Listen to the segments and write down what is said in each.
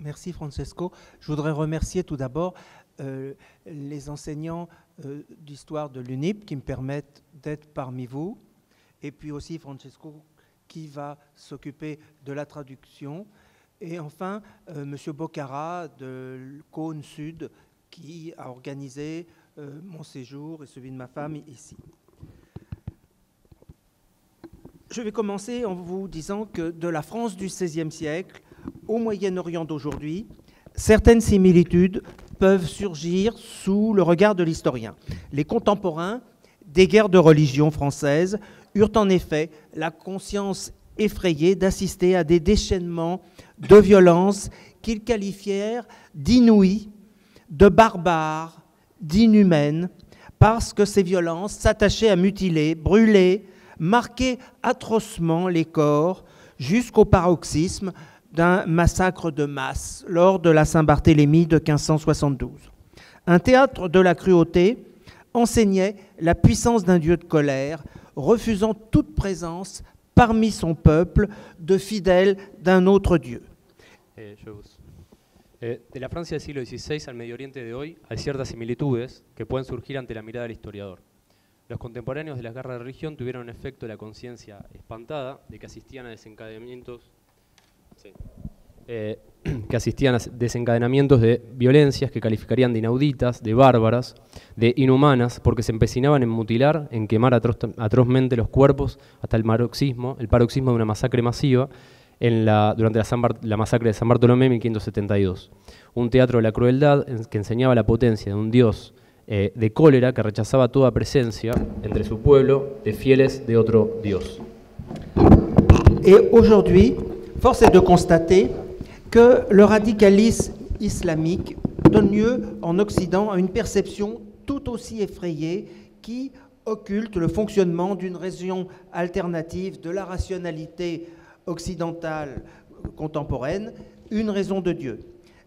Merci, Francesco. Je voudrais remercier tout d'abord euh, les enseignants euh, d'histoire de l'UNIP qui me permettent d'être parmi vous, et puis aussi Francesco qui va s'occuper de la traduction, et enfin euh, Monsieur Boccara de Cône Sud qui a organisé mon séjour et celui de ma femme ici. Je vais commencer en vous disant que de la France du XVIe siècle au Moyen-Orient d'aujourd'hui, certaines similitudes peuvent surgir sous le regard de l'historien. Les contemporains des guerres de religion françaises eurent en effet la conscience effrayée d'assister à des déchaînements de violences qu'ils qualifièrent d'inouïs, de barbares, d'inhumaines, parce que ces violences s'attachaient à mutiler, brûler, marquer atrocement les corps jusqu'au paroxysme d'un massacre de masse lors de la Saint-Barthélemy de 1572. Un théâtre de la cruauté enseignait la puissance d'un dieu de colère, refusant toute présence parmi son peuple de fidèles d'un autre dieu. Eh, eh, de la France du siglo XVI al Medio Oriente de hoy hay certaines similitudes que pueden surgir ante la mirada del historiador. Los contemporáneos de la guerra de religion tuvieron un efecto de la conciencia espantada de que asistían a desencadenamientos Eh, que asistían a desencadenamientos de violencias que calificarían de inauditas, de bárbaras, de inhumanas, porque se empecinaban en mutilar, en quemar atrozmente los cuerpos hasta el paroxismo, el paroxismo de una masacre masiva durante la, masacre de San Bartolomé en 1572. Un teatro de la crueldad que enseñaba la potencia de un dios eh, de cólera que rechazaba toda presencia entre su pueblo de fieles de otro dios. force est de constater que le radicalisme islamique donne lieu en Occident à une perception tout aussi effrayée qui occulte le fonctionnement d'une région alternative de la rationalité occidentale contemporaine, une raison de Dieu.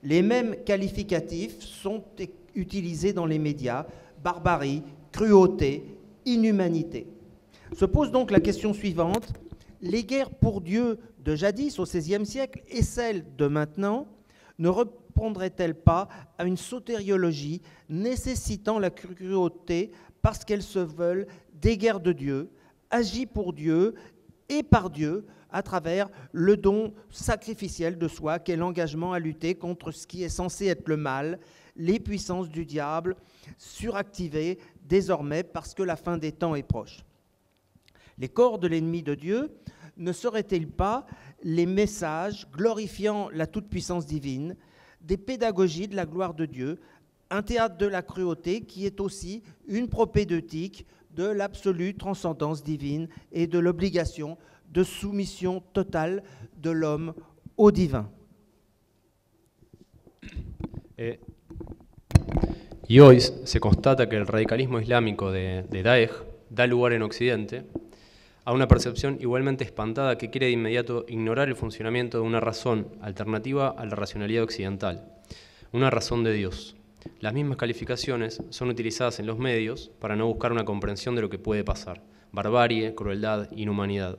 Les mêmes qualificatifs sont utilisés dans les médias, barbarie, cruauté, inhumanité. Se pose donc la question suivante, les guerres pour Dieu de jadis, au XVIe siècle, et celle de maintenant, ne répondrait-elle pas à une sotériologie nécessitant la cruauté parce qu'elles se veulent des guerres de Dieu, agies pour Dieu et par Dieu à travers le don sacrificiel de soi qu'est l'engagement à lutter contre ce qui est censé être le mal, les puissances du diable, suractivées désormais parce que la fin des temps est proche. Les corps de l'ennemi de Dieu ne seraient-ils pas les messages glorifiant la toute-puissance divine, des pédagogies de la gloire de Dieu, un théâtre de la cruauté qui est aussi une propédeutique de l'absolue transcendance divine et de l'obligation de soumission totale de l'homme au divin. Et eh, aujourd'hui, se constate que le radicalisme islamique de, Daesh da en Occident. a una percepción igualmente espantada que quiere de inmediato ignorar el funcionamiento de una razón alternativa a la racionalidad occidental, una razón de Dios. Las mismas calificaciones son utilizadas en los medios para no buscar una comprensión de lo que puede pasar, barbarie, crueldad, inhumanidad.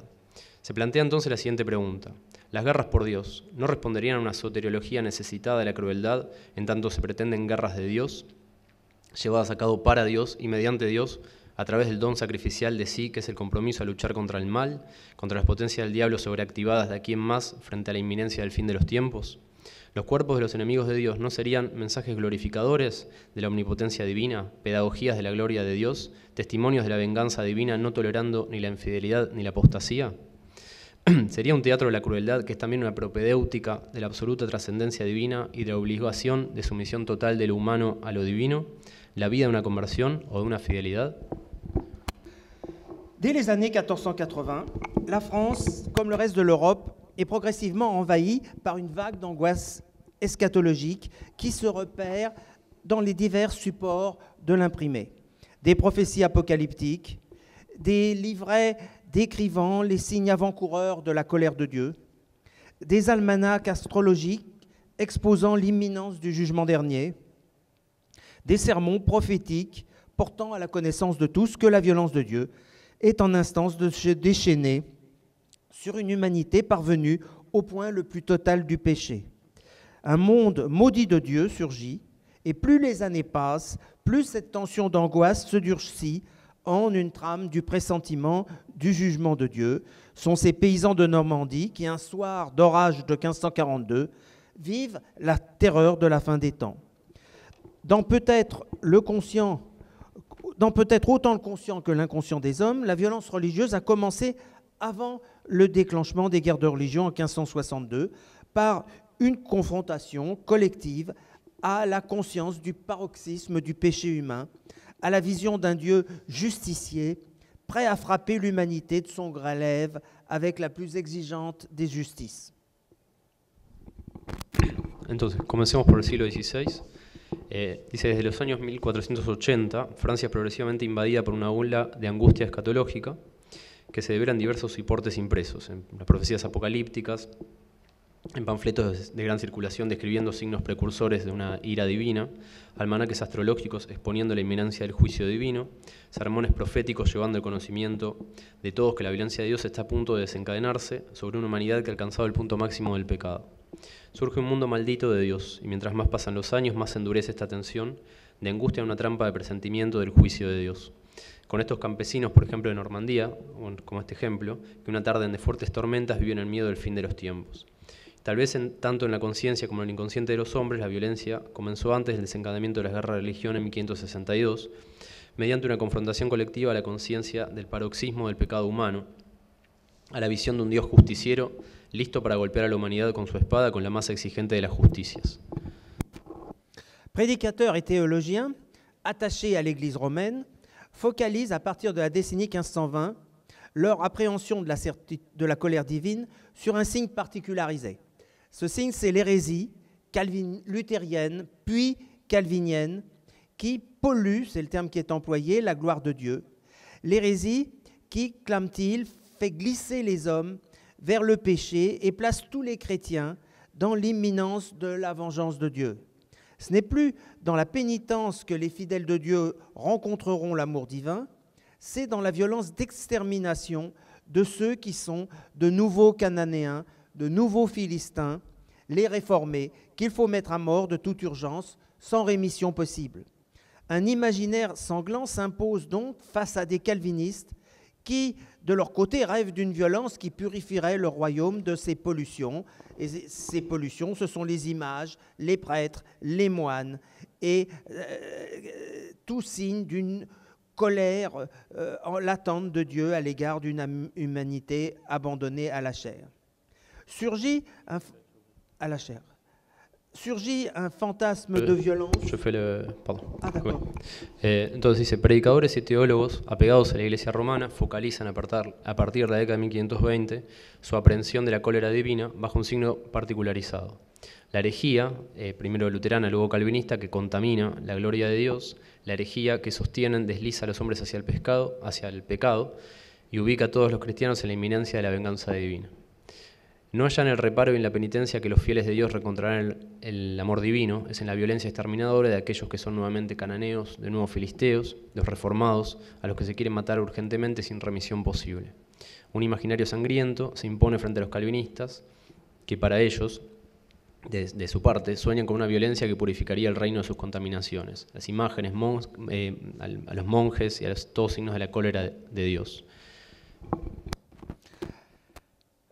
Se plantea entonces la siguiente pregunta. Las guerras por Dios no responderían a una soteriología necesitada de la crueldad en tanto se pretenden guerras de Dios, llevadas a cabo para Dios y mediante Dios a través del don sacrificial de sí, que es el compromiso a luchar contra el mal, contra las potencias del diablo sobreactivadas de aquí en más frente a la inminencia del fin de los tiempos? ¿Los cuerpos de los enemigos de Dios no serían mensajes glorificadores de la omnipotencia divina, pedagogías de la gloria de Dios, testimonios de la venganza divina no tolerando ni la infidelidad ni la apostasía? sería un teatro de la crueldad que es también una propedéutica de la absoluta trascendencia divina y de la obligación de sumisión total de lo humano a lo divino, la vida de una conversión o de una fidelidad. Dès les années 1480, la France, comme le reste de l'Europe, est progressivement envahie par une vague d'angoisse eschatologique qui se repère dans les divers supports de l'imprimé. Des prophéties apocalyptiques, des livrets décrivant les signes avant-coureurs de la colère de Dieu, des almanachs astrologiques exposant l'imminence du jugement dernier, des sermons prophétiques portant à la connaissance de tous que la violence de Dieu est en instance de se déchaîner sur une humanité parvenue au point le plus total du péché. Un monde maudit de Dieu surgit, et plus les années passent, plus cette tension d'angoisse se durcit en une trame du pressentiment du jugement de Dieu. Sont ces paysans de Normandie qui, un soir d'orage de 1542, vivent la terreur de la fin des temps. Dans peut-être le conscient dans peut-être autant le conscient que l'inconscient des hommes, la violence religieuse a commencé avant le déclenchement des guerres de religion en 1562 par une confrontation collective à la conscience du paroxysme du péché humain, à la vision d'un Dieu justicier, prêt à frapper l'humanité de son grélève avec la plus exigeante des justices. Entonces, comencemos por el XVI. Eh, dice, desde los años 1480, Francia es progresivamente invadida por una ola de angustia escatológica que se en diversos soportes impresos, en las profecías apocalípticas, en panfletos de gran circulación describiendo signos precursores de una ira divina, almanaques astrológicos exponiendo la inminencia del juicio divino, sermones proféticos llevando el conocimiento de todos que la violencia de Dios está a punto de desencadenarse sobre una humanidad que ha alcanzado el punto máximo del pecado. Surge un mundo maldito de Dios, y mientras más pasan los años, más endurece esta tensión de angustia a una trampa de presentimiento del juicio de Dios. Con estos campesinos, por ejemplo, de Normandía, como este ejemplo, que una tarde de fuertes tormentas viven el miedo del fin de los tiempos. Tal vez tanto en la conciencia como en el inconsciente de los hombres, la violencia comenzó antes del desencadenamiento de las guerras de religión en 1562, mediante una confrontación colectiva a la conciencia del paroxismo del pecado humano, a la visión de un Dios justiciero listo para golpear a la con su espada con la más exigente de las justicias. Prédicateur et théologien, attachés à l'Église romaine, focalise à partir de la décennie 1520 leur appréhension de la, colère divine sur un signe particularisé. Ce signe, c'est l'hérésie luthérienne, puis calvinienne, qui pollue, c'est le terme qui est employé, la gloire de Dieu. L'hérésie qui, clame-t-il, fait glisser les hommes vers le péché et place tous les chrétiens dans l'imminence de la vengeance de Dieu. Ce n'est plus dans la pénitence que les fidèles de Dieu rencontreront l'amour divin, c'est dans la violence d'extermination de ceux qui sont de nouveaux Cananéens, de nouveaux Philistins, les réformés, qu'il faut mettre à mort de toute urgence, sans rémission possible. Un imaginaire sanglant s'impose donc face à des calvinistes qui de leur côté, rêvent d'une violence qui purifierait le royaume de ses pollutions. Et ces pollutions, ce sont les images, les prêtres, les moines, et euh, tout signe d'une colère euh, en l'attente de Dieu à l'égard d'une humanité abandonnée à la chair. Surgit un à la chair. surgió un fantasma de violencia? Ah, eh, entonces dice, predicadores y teólogos apegados a la iglesia romana focalizan a, partir de la década de 1520 su aprehensión de la cólera divina bajo un signo particularizado. La herejía, eh, primero luterana, luego calvinista, que contamina la gloria de Dios, la herejía que sostienen desliza a los hombres hacia el, pescado, hacia el pecado y ubica a todos los cristianos en la inminencia de la venganza divina. No en el reparo y en la penitencia que los fieles de Dios recontrarán el, amor divino, es en la violencia exterminadora de aquellos que son nuevamente cananeos, de nuevo filisteos, los reformados, a los que se quieren matar urgentemente sin remisión posible. Un imaginario sangriento se impone frente a los calvinistas, que para ellos, de, su parte, sueñan con una violencia que purificaría el reino de sus contaminaciones, las imágenes, eh, a, los monjes y a los, todos signos de la cólera de Dios.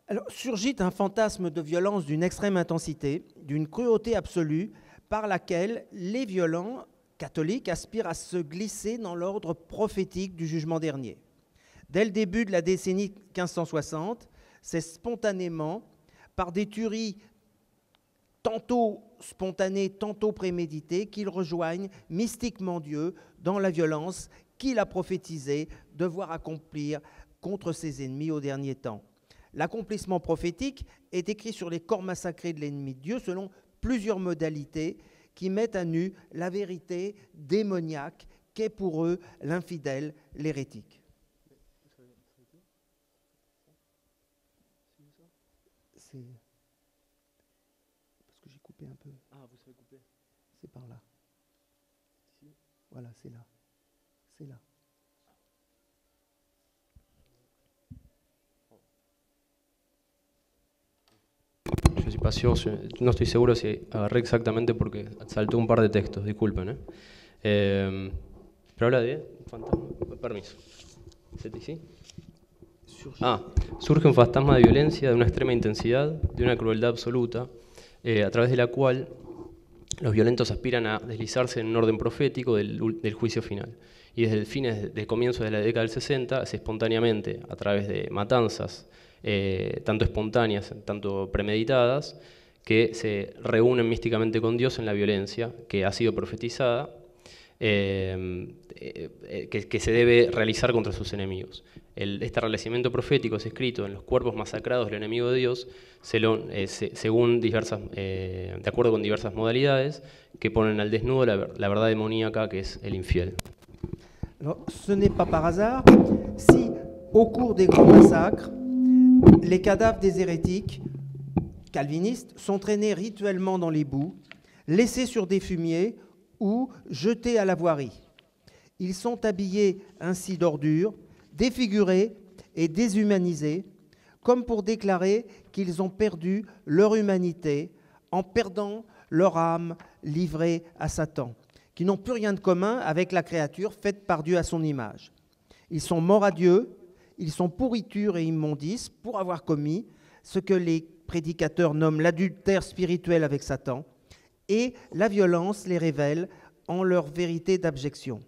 Alors, surgit un fantasme de violence d'une extrême intensité, d'une cruauté absolue, par laquelle les violents catholiques aspirent à se glisser dans l'ordre prophétique du jugement dernier. Dès le début de la décennie 1560, c'est spontanément, par des tueries tantôt spontanées, tantôt préméditées, qu'ils rejoignent mystiquement Dieu dans la violence qu'il a prophétisé devoir accomplir contre ses ennemis au dernier temps. L'accomplissement prophétique est écrit sur les corps massacrés de l'ennemi de Dieu selon plusieurs modalités qui mettent à nu la vérité démoniaque qu'est pour eux l'infidèle, l'hérétique. C'est parce que j'ai coupé un peu. Ah, vous savez couper. C'est par là. Voilà, c'est là. no estoy seguro si agarré exactamente porque saltó un par de textos, disculpen. ¿eh? Eh, pero habla de fantasma, permiso. ¿Sí? Ah, surge un fantasma de violencia de una extrema intensidad, de una crueldad absoluta, eh, a través de la cual los violentos aspiran a deslizarse en un orden profético del, juicio final. Y desde el fines de comienzo de la década del 60, es espontáneamente, a través de matanzas, eh, tanto espontáneas, tanto premeditadas, que se reúnen místicamente con Dios en la violencia que ha sido profetizada, eh, eh, que, se debe realizar contra sus enemigos. El, este establecimiento profético es escrito en los cuerpos masacrados del enemigo de Dios, se según diversas, de acuerdo con diversas modalidades, que ponen al desnudo la, verdad demoníaca que es el infiel. ce n'est pas par hasard si, au cours des grands massacres, les cadavres des hérétiques calvinistes sont traînés rituellement dans les boues, laissés sur des fumiers ou jetés à la voirie. Ils sont habillés ainsi d'ordures, défigurés et déshumanisés, comme pour déclarer qu'ils ont perdu leur humanité en perdant leur âme livrée à Satan, qui n'ont plus rien de commun avec la créature faite par Dieu à son image. Ils sont morts à Dieu, ils sont pourriture et immondice pour avoir commis ce que les prédicateurs nomment l'adultère spirituel avec Satan, et la violence les révèle en leur vérité d'abjection.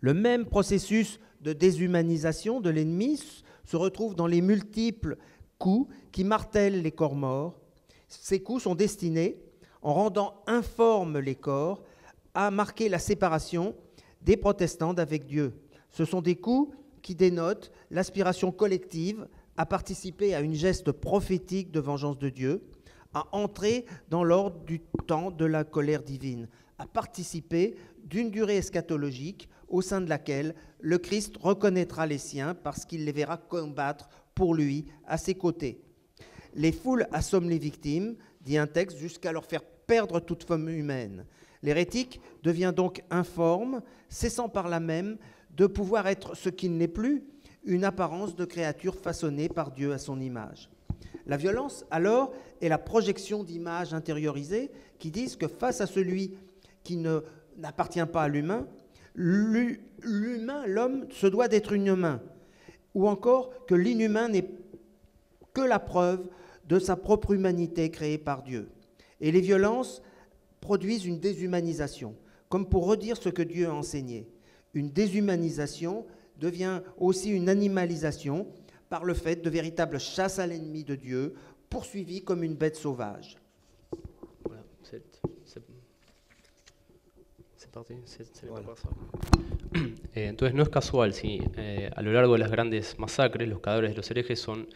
Le même processus de déshumanisation de l'ennemi se retrouve dans les multiples coups qui martèlent les corps morts. Ces coups sont destinés, en rendant informes les corps, à marquer la séparation des protestants d'avec Dieu. Ce sont des coups qui dénote l'aspiration collective à participer à une geste prophétique de vengeance de Dieu, à entrer dans l'ordre du temps de la colère divine, à participer d'une durée eschatologique au sein de laquelle le Christ reconnaîtra les siens parce qu'il les verra combattre pour lui à ses côtés. Les foules assomment les victimes, dit un texte, jusqu'à leur faire perdre toute forme humaine. L'hérétique devient donc informe, cessant par là même de pouvoir être ce qu'il n'est plus, une apparence de créature façonnée par Dieu à son image. La violence, alors, est la projection d'images intériorisées qui disent que face à celui qui n'appartient pas à l'humain, l'humain, l'homme, se doit d'être une inhumain, ou encore que l'inhumain n'est que la preuve de sa propre humanité créée par Dieu. Et les violences produisent une déshumanisation, comme pour redire ce que Dieu a enseigné une déshumanisation devient aussi une animalisation par le fait de véritables chasses à l'ennemi de Dieu, poursuivies comme une bête sauvage. Voilà, c'est parti, c'est eh, Entonces no es casual si eh, a lo largo de las grandes masacres los cadavres de los herejes son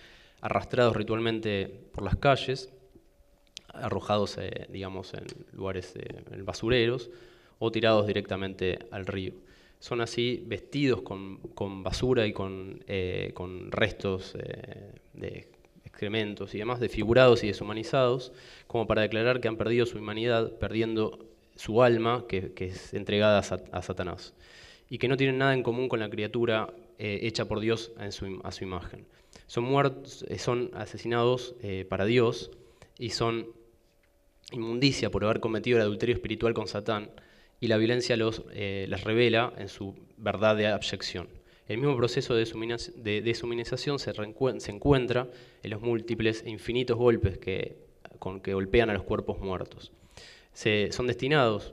arrastrados ritualmente por las calles, arrojados, eh, digamos, en lugares, en basureros, o tirados directamente al río. son así vestidos con, basura y con, eh, restos eh, de excrementos y demás, desfigurados y deshumanizados, como para declarar que han perdido su humanidad, perdiendo su alma, que, es entregada a, Satanás, y que no tienen nada en común con la criatura eh, hecha por Dios en su, a su imagen. Son, muertos, son asesinados para Dios y son inmundicia por haber cometido el adulterio espiritual con Satán y la violencia los, eh, revela en su verdad de abyección. El mismo proceso de, deshumanización se, se, encuentra en los múltiples e infinitos golpes que, con que golpean a los cuerpos muertos. Se, son destinados,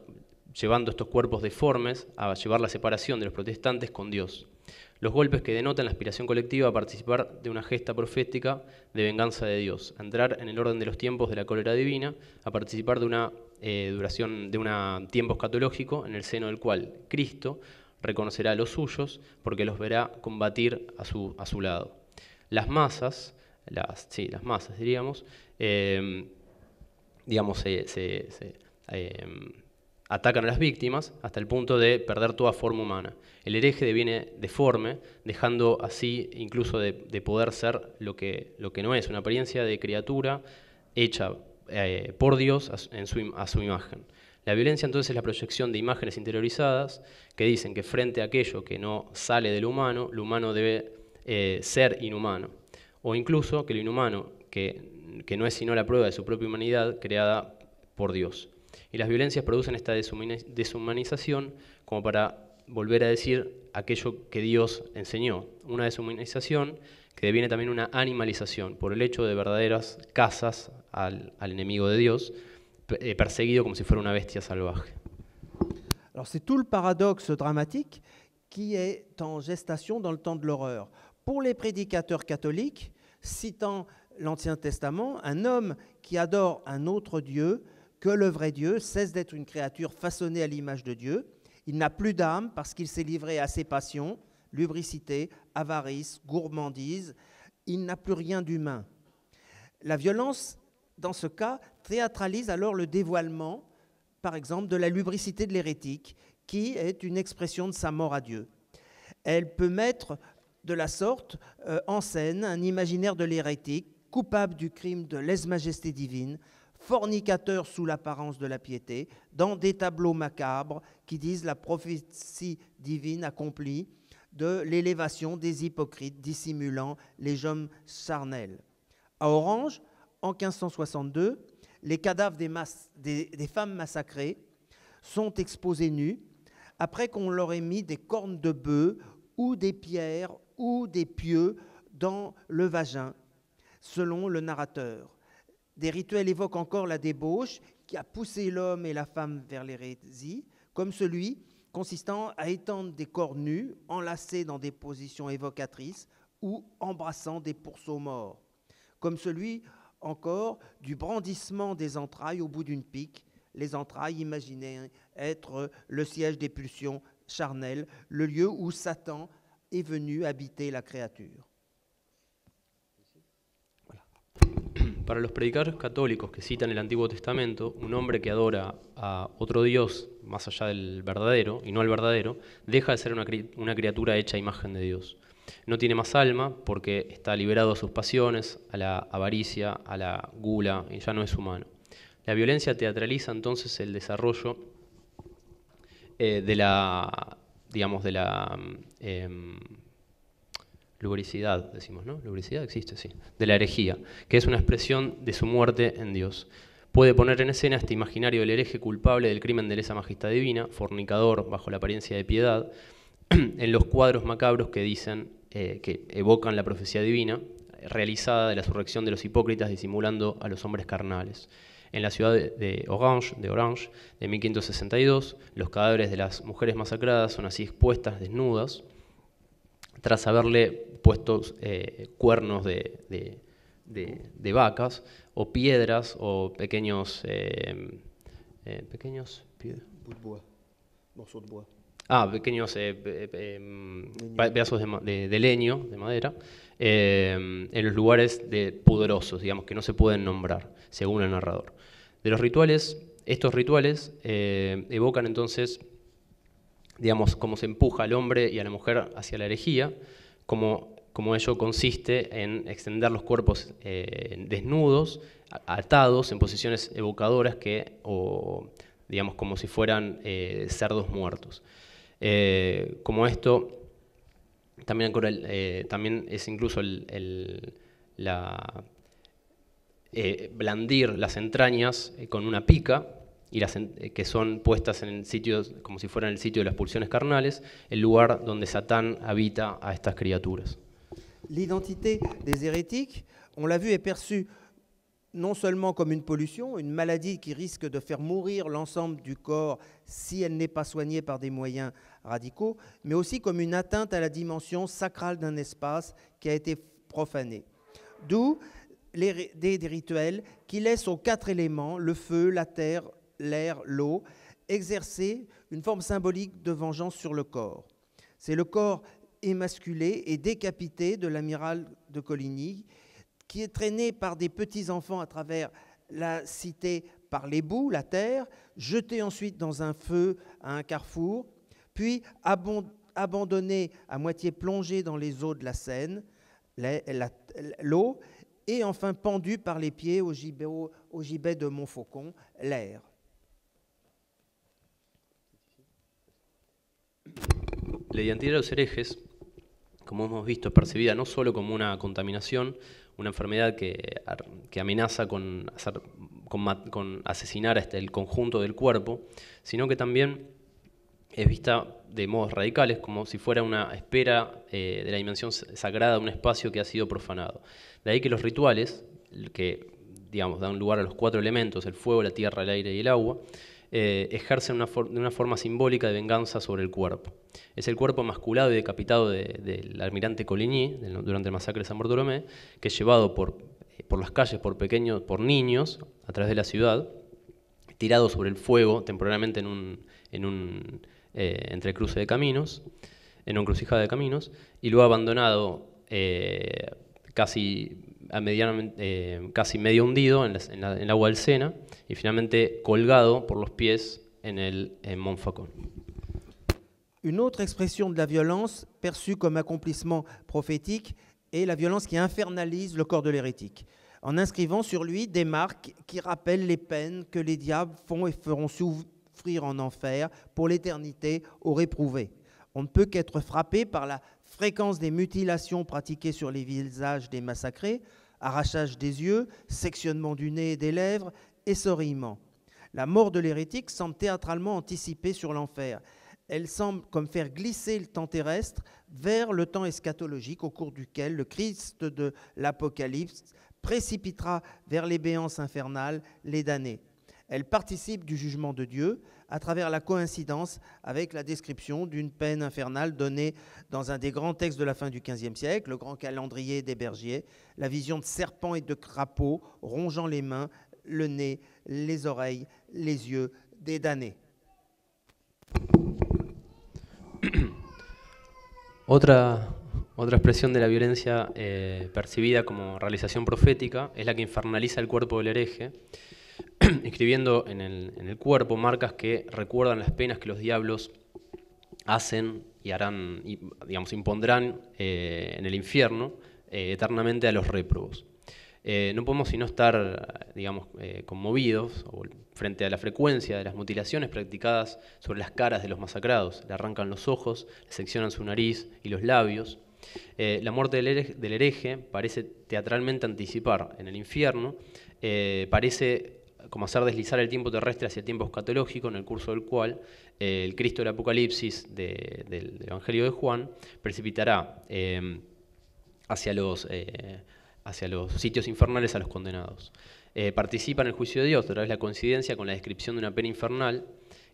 llevando estos cuerpos deformes, a llevar la separación de los protestantes con Dios. Los golpes que denotan la aspiración colectiva a participar de una gesta profética de venganza de Dios, a entrar en el orden de los tiempos de la cólera divina, a participar de una eh, duración de un tiempo escatológico, en el seno del cual Cristo reconocerá a los suyos porque los verá combatir a su, a su lado. Las masas, las, sí, las masas diríamos, em, digamos, se, se, em, atacan a las víctimas hasta el punto de perder toda forma humana. El hereje deviene deforme, dejando así incluso de, poder ser lo que, lo que no es, una apariencia de criatura hecha eh, por Dios a, en su, imagen. La violencia entonces es la proyección de imágenes interiorizadas que dicen que frente a aquello que no sale del humano, lo humano debe eh, ser inhumano. O incluso que lo inhumano, que, no es sino la prueba de su propia humanidad creada por Dios. Y las violencias producen esta deshumanización como para volver a decir aquello que Dios enseñó. Una deshumanización que deviene también una animalización por el hecho de verdaderas casas al, de Dios, eh, perseguido como si fuera una bestia salvaje. Alors c'est tout le paradoxe dramatique qui est en gestation dans le temps de l'horreur. Pour les prédicateurs catholiques, citant l'Ancien Testament, un homme qui adore un autre Dieu que le vrai Dieu cesse d'être une créature façonnée à l'image de Dieu. Il n'a plus d'âme parce qu'il s'est livré à ses passions, lubricité, avarice, gourmandise. Il n'a plus rien d'humain. La violence dans ce cas, théâtralise alors le dévoilement, par exemple, de la lubricité de l'hérétique, qui est une expression de sa mort à Dieu. Elle peut mettre de la sorte euh, en scène un imaginaire de l'hérétique, coupable du crime de lèse-majesté divine, fornicateur sous l'apparence de la piété, dans des tableaux macabres qui disent la prophétie divine accomplie de l'élévation des hypocrites dissimulant les hommes charnels. À Orange, en 1562, les cadavres des, femmes massacrées sont exposés nus après qu'on leur ait mis des cornes de bœuf ou des pierres ou des pieux dans le vagin, selon le narrateur. Des rituels évoquent encore la débauche qui a poussé l'homme et la femme vers l'hérésie, comme celui consistant à étendre des corps nus, enlacés dans des positions évocatrices ou embrassant des pourceaux morts, comme celui encore du brandissement des entrailles au bout d'une pique. Les entrailles imaginées être le siège des pulsions charnelles, le lieu où Satan est venu habiter la créature. Para los predicadores católicos que citan el Antiguo Testamento, un hombre que adora a otro Dios más allá del verdadero y no al verdadero, deja de ser una, una criatura hecha imagen de Dios. No tiene más alma porque está liberado a sus pasiones, a la avaricia, a la gula, y ya no es humano. La violencia teatraliza entonces el desarrollo eh, de la, digamos, de la em, lubricidad, decimos, ¿no? Lubricidad existe, sí, de la herejía, que es una expresión de su muerte en Dios. Puede poner en escena este imaginario del hereje culpable del crimen de lesa majestad divina, fornicador bajo la apariencia de piedad, en los cuadros macabros que dicen, eh, que evocan la profecía divina, realizada de la resurrección de los hipócritas disimulando a los hombres carnales. En la ciudad de Orange, de Orange, de 1562, los cadáveres de las mujeres masacradas son así expuestas desnudas, tras haberle puesto eh, cuernos de, de, vacas, o piedras, o pequeños... Eh, pequeños... Piedras. Ah, pequeños eh, em, pedazos de, leño, de madera, em, en los lugares de pudorosos, digamos, que no se pueden nombrar, según el narrador. De los rituales, estos rituales eh, evocan entonces, digamos, cómo se empuja al hombre y a la mujer hacia la herejía, como ello consiste en extender los cuerpos eh, desnudos, atados, en posiciones evocadoras que, o digamos, como si fueran cerdos muertos. Eh, como esto, también, eh, también es incluso el, la, eh, blandir las entrañas con una pica, y las que son puestas en sitios como si fueran el sitio de las pulsiones carnales, el lugar donde Satán habita a estas criaturas. de los heréticos, on l'a vu, est non seulement comme une pollution, une maladie qui risque de faire mourir l'ensemble du corps si elle n'est pas soignée par des moyens radicaux, mais aussi comme une atteinte à la dimension sacrale d'un espace qui a été profané. D'où les, des, rituels qui laissent aux quatre éléments, le feu, la terre, l'air, l'eau, exercer une forme symbolique de vengeance sur le corps. C'est le corps émasculé et décapité de l'amiral de Coligny qui est traîné par des petits-enfants à travers la cité par les bouts, la terre, jeté ensuite dans un feu à un carrefour, puis abandonné à moitié plongé dans les eaux de la Seine, l'eau, et enfin pendu par les pieds au gibet, de Montfaucon, l'air. La identidad de los herejes, como hemos visto, es percibida non solo como una contaminación, una enfermedad que, amenaza con, con, asesinar este, el conjunto del cuerpo, sino que también es vista de modos radicales, como si fuera una espera eh, de la dimensión sagrada de un espacio que ha sido profanado. De ahí que los rituales, que digamos, dan lugar a los cuatro elementos, el fuego, la tierra, el aire y el agua, eh, ejerce una de una forma simbólica de venganza sobre el cuerpo. Es el cuerpo masculado y decapitado del almirante Coligny durante el masacre de San Bartolomé, que es llevado eh, por, las calles por pequeños, por niños a través de la ciudad, tirado sobre el fuego temporalmente en un, en un eh, entrecruce de caminos, en un crucijado de caminos, y luego abandonado casi casi medio hundido en, en, el agua del Sena, et finalement colgado por les pieds en, el, Montfaucon. Une autre expression de la violence perçue comme accomplissement prophétique est la violence qui infernalise le corps de l'hérétique, en inscrivant sur lui des marques qui rappellent les peines que les diables font et feront souffrir en enfer pour l'éternité aux réprouvés. On ne peut qu'être frappé par la fréquence des mutilations pratiquées sur les visages des massacrés, arrachage des yeux, sectionnement du nez et des lèvres, essorillement. La mort de l'hérétique semble théâtralement anticipée sur l'enfer. Elle semble comme faire glisser le temps terrestre vers le temps eschatologique au cours duquel le Christ de l'Apocalypse précipitera vers les béances infernales les damnés. Elle participe du jugement de Dieu à travers la coïncidence avec la description d'une peine infernale donnée dans un des grands textes de la fin du XVe siècle, le grand calendrier des bergers, la vision de serpents et de crapauds rongeant les mains les oreilles, les Otra, otra expresión de la violencia eh, percibida como realización profética es la que infernaliza el cuerpo del hereje, escribiendo en el, en el cuerpo marcas que recuerdan las penas que los diablos hacen y harán, y, digamos, impondrán eh, en el infierno eh, eternamente a los réprobos. Eh, no podemos sino estar, digamos, eh, conmovidos frente a la frecuencia de las mutilaciones practicadas sobre las caras de los masacrados. Le arrancan los ojos, le seccionan su nariz y los labios. Eh, la muerte del hereje, parece teatralmente anticipar en el infierno, parece como hacer deslizar el tiempo terrestre hacia el tiempo escatológico, en el curso del cual el Cristo del Apocalipsis del, Evangelio de Juan precipitará hacia los hacia los sitios infernales a los condenados. Eh, participa en el juicio de Dios, otra vez la coincidencia con la descripción de una pena infernal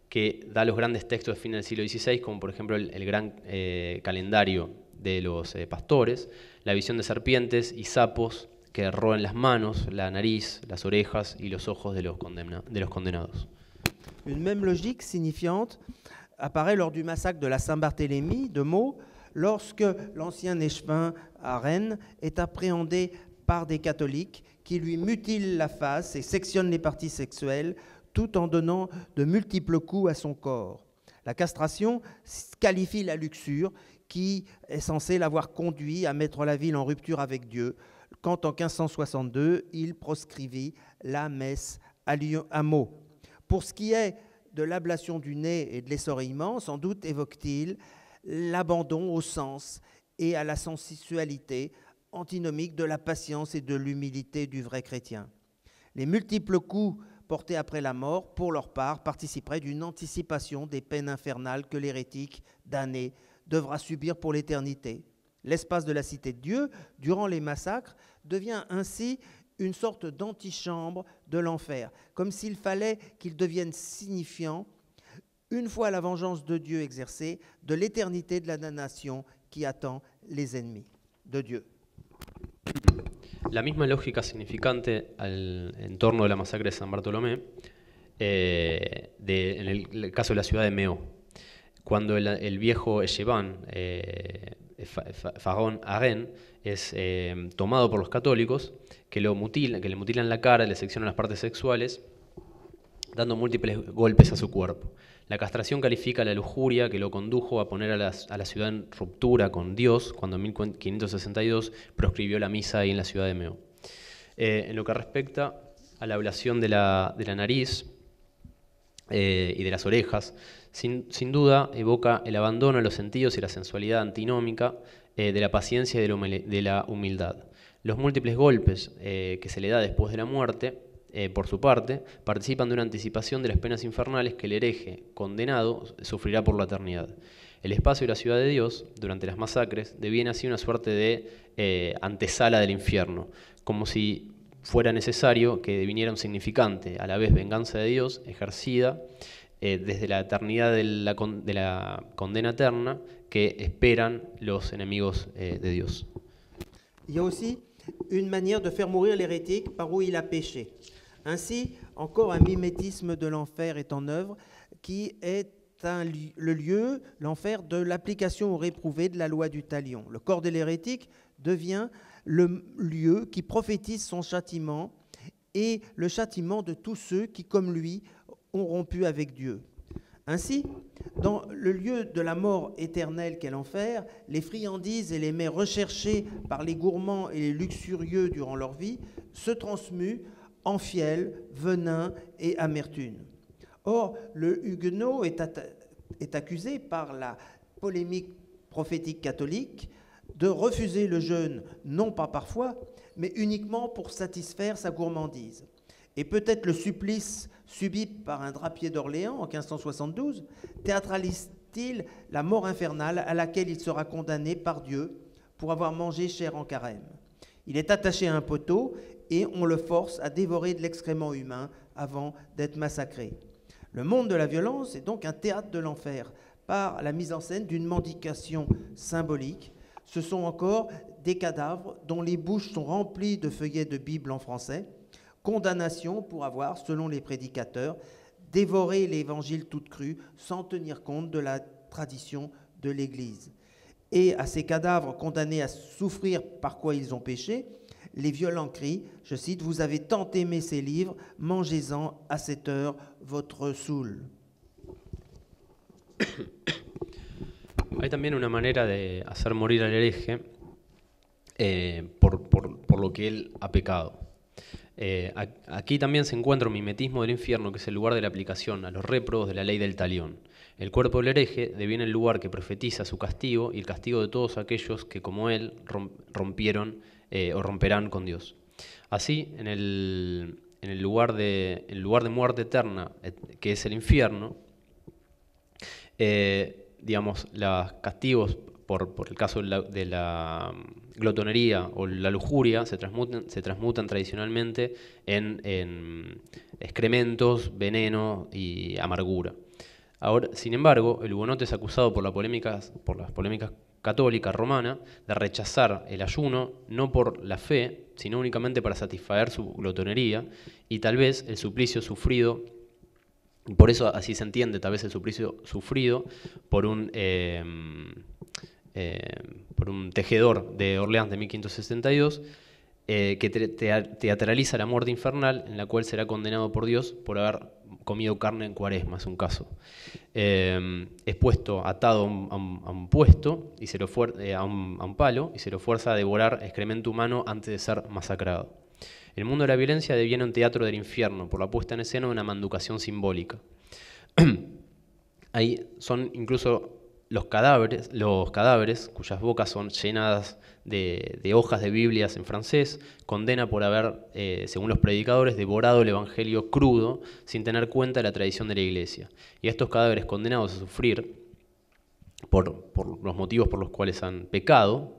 que da los grandes textos de fin del siglo XVI, como por ejemplo el, gran eh, calendario de los eh, pastores, la visión de serpientes y sapos que roen las manos, la nariz, las orejas y los ojos de los, de los condenados. Una misma signifiante aparece lors du massacre de la Saint-Barthélemy de Meaux, lorsque l'ancien échevin à Rennes est appréhendé par des catholiques qui lui mutilent la face et sectionnent les parties sexuelles tout en donnant de multiples coups à son corps. La castration qualifie la luxure qui est censée l'avoir conduit à mettre la ville en rupture avec Dieu quand en 1562 il proscrivit la messe à, Lyon, Pour ce qui est de l'ablation du nez et de l'essorillement, sans doute évoque-t-il l'abandon au sens et à la sensualité antinomique de la patience et de l'humilité du vrai chrétien. Les multiples coups portés après la mort, pour leur part, participeraient d'une anticipation des peines infernales que l'hérétique damné devra subir pour l'éternité. L'espace de la cité de Dieu, durant les massacres, devient ainsi une sorte d'antichambre de l'enfer, comme s'il fallait qu'il devienne signifiant une fois la vengeance de Dios exercée, de l'éternité de la damnation qui attend les ennemis de Dios. La misma lógica significante al, en torno de la masacre de San Bartolomé, eh, en el, caso de la ciudad de Meo, cuando el, viejo Echeván, eh, Farón Aren, es eh, tomado por los católicos, que, lo mutilan, que le mutilan la cara, le seccionan las partes sexuales, dando múltiples golpes a su cuerpo. La castración califica la lujuria que lo condujo a poner a, la ciudad en ruptura con Dios cuando en 1562 proscribió la misa ahí en la ciudad de Meo. Eh, en lo que respecta a la ablación de la, nariz eh, y de las orejas, sin, duda evoca el abandono a los sentidos y la sensualidad antinómica eh, de la paciencia y de la humildad. Los múltiples golpes que se le da después de la muerte eh, por su parte, participan de una anticipación de las penas infernales que el hereje condenado sufrirá por la eternidad. El espacio y la ciudad de Dios, durante las masacres, deviene así una suerte de eh, antesala del infierno, como si fuera necesario que deviniera un significante, a la vez venganza de Dios, ejercida eh, desde la eternidad de la, condena eterna que esperan los enemigos de Dios. y una manera de hacer de morir herético por par où il a Ainsi, encore un mimétisme de l'enfer est en œuvre, qui est le lieu, l'enfer, de l'application réprouvée de la loi du talion. Le corps de l'hérétique devient le lieu qui prophétise son châtiment et le châtiment de tous ceux qui, comme lui, ont rompu avec Dieu. Ainsi, dans le lieu de la mort éternelle qu'est l'enfer, les friandises et les mets recherchés par les gourmands et les luxurieux durant leur vie se transmuent enfiel, venin et amertume. Or, le huguenot est, est accusé par la polémique prophétique catholique de refuser le jeûne, non pas parfois, mais uniquement pour satisfaire sa gourmandise. Et peut-être le supplice subi par un drapier d'Orléans en 1572 théâtralise-t-il la mort infernale à laquelle il sera condamné par Dieu pour avoir mangé chair en carême. Il est attaché à un poteau et on le force à dévorer de l'excrément humain avant d'être massacré. Le monde de la violence est donc un théâtre de l'enfer par la mise en scène d'une mendication symbolique. Ce sont encore des cadavres dont les bouches sont remplies de feuillets de Bible en français, condamnation pour avoir, selon les prédicateurs, dévoré l'évangile toute crue sans tenir compte de la tradition de l'Église. Et à ces cadavres condamnés à souffrir par quoi ils ont péché, les violents cris, je cite, Vous avez tant aimé ces livres, mangez-en à cette heure votre soul. Hay también una manera de hacer morir al hereje eh, por, lo que él ha pecado. Eh, aquí también se encuentra un mimetismo del infierno, que es el lugar de la aplicación a los réprobos de la ley del talión. El cuerpo del hereje deviene el lugar que profetiza su castigo y el castigo de todos aquellos que, como él, rompieron eh, o romperán con Dios. Así, en el, lugar, de, lugar de muerte eterna, eh, que es el infierno, eh, digamos, los castigos por, el caso de la, mm, glotonería o la lujuria se transmutan, se transmutan tradicionalmente en, excrementos, veneno y amargura. Ahora, sin embargo, el hugonote es acusado por, por las polémicas católica romana de rechazar el ayuno no por la fe, sino únicamente para satisfacer su glotonería y tal vez el suplicio sufrido, y por eso así se entiende tal vez el suplicio sufrido por un, em, em, por un tejedor de Orleans de 1562, eh, que teatraliza la muerte infernal en la cual será condenado por Dios por haber comido carne en cuaresma, es un caso. Em, es puesto atado a un, puesto, y lo eh, a, un, palo, y se lo fuerza a devorar excremento humano antes de ser masacrado. El mundo de la violencia deviene un teatro del infierno por la puesta en escena de una manducación simbólica. Ahí son incluso los cadáveres, los cadáveres cuyas bocas son llenadas de, hojas de Biblias en francés, condena por haber, eh, según los predicadores, devorado el Evangelio crudo sin tener cuenta la tradición de la Iglesia. Y a estos cadáveres condenados a sufrir por, los motivos por los cuales han pecado,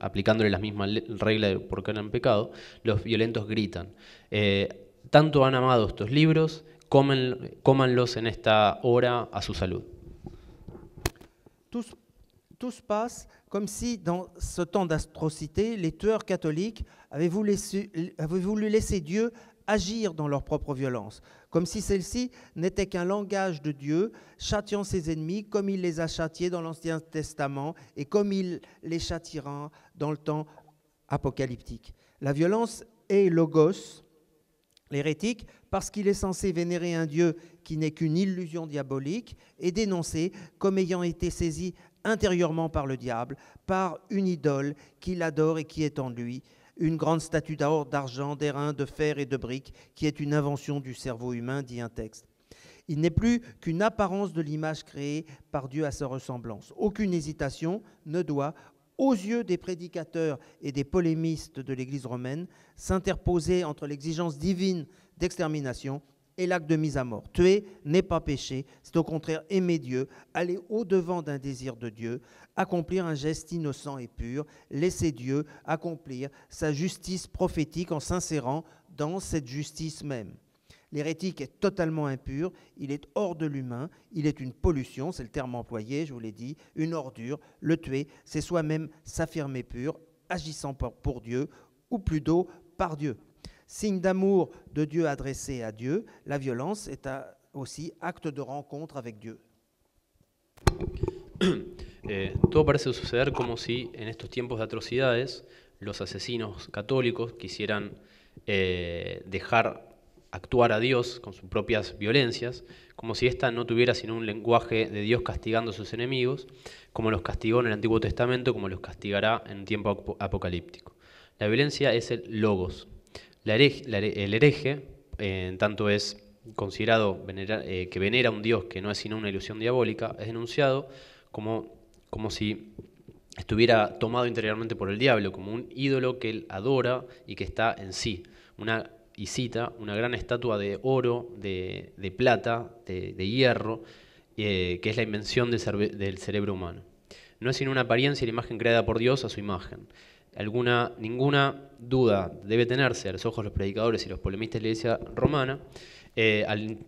aplicándole la misma regla de por qué han pecado, los violentos gritan. Eh, tanto han amado estos libros, cómanlos en esta hora a su salud. Tus tout se passe comme si, dans ce temps d'astrocité, les tueurs catholiques avaient voulu, laisser, Dieu agir dans leur propre violence, comme si celle-ci n'était qu'un langage de Dieu, châtiant ses ennemis comme il les a châtiés dans l'Ancien Testament et comme il les châtiera dans le temps apocalyptique. La violence est logos, l'hérétique, parce qu'il est censé vénérer un Dieu qui n'est qu'une illusion diabolique, et dénoncer comme ayant été saisi intérieurement par le diable, par une idole qu'il adore et qui est en lui, une grande statue d'or, d'argent, d'airain, de fer et de briques, qui est une invention du cerveau humain, dit un texte. Il n'est plus qu'une apparence de l'image créée par Dieu à sa ressemblance. Aucune hésitation ne doit, aux yeux des prédicateurs et des polémistes de l'Église romaine, s'interposer entre l'exigence divine d'extermination et l'acte de mise à mort. Tuer n'est pas péché, c'est au contraire aimer Dieu, aller au-devant d'un désir de Dieu, accomplir un geste innocent et pur, laisser Dieu accomplir sa justice prophétique en s'insérant dans cette justice même. L'hérétique est totalement impur, il est hors de l'humain, il est une pollution, c'est le terme employé, je vous l'ai dit, une ordure. Le tuer, c'est soi-même s'affirmer pur, agissant pour Dieu, ou plutôt par Dieu. Signe d'amour de Dios adressé a Dios, la violence est aussi acto de rencontre avec Dios. Eh, todo parece suceder como si en estos tiempos de atrocidades los asesinos católicos quisieran eh, dejar actuar a Dios con sus propias violencias, como si ésta no tuviera sino un lenguaje de Dios castigando a sus enemigos, como los castigó en el Antiguo Testamento, como los castigará en tiempo apocalíptico. La violencia es el logos, el hereje, eh, en tanto es considerado eh, que venera a un dios que no es sino una ilusión diabólica, es denunciado como, como si estuviera tomado interiormente por el diablo, como un ídolo que él adora y que está en sí. Una, y cita, una gran estatua de oro, de, plata, de, hierro, eh, que es la invención del, del cerebro humano. No es sino una apariencia y la imagen creada por Dios a su imagen alguna, ninguna duda debe tenerse a los ojos de los predicadores y los polemistas de la iglesia romana, eh, en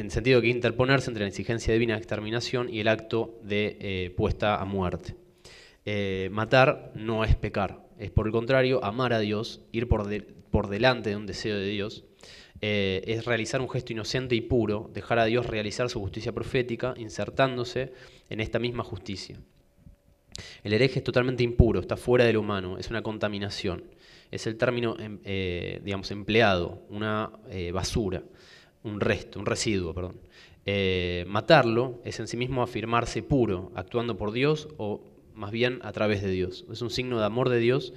el sentido que interponerse entre la exigencia divina de exterminación y el acto de eh, puesta a muerte. Eh, matar no es pecar, es por el contrario, amar a Dios, ir por, delante de un deseo de Dios, es realizar un gesto inocente y puro, dejar a Dios realizar su justicia profética, insertándose en esta misma justicia. El hereje es totalmente impuro, está fuera del humano, es una contaminación. Es el término, em, eh, digamos, empleado, una eh, basura, un resto, un residuo, perdón. Eh, matarlo es en sí mismo afirmarse puro, actuando por Dios o más bien a través de Dios. Es un signo de amor de Dios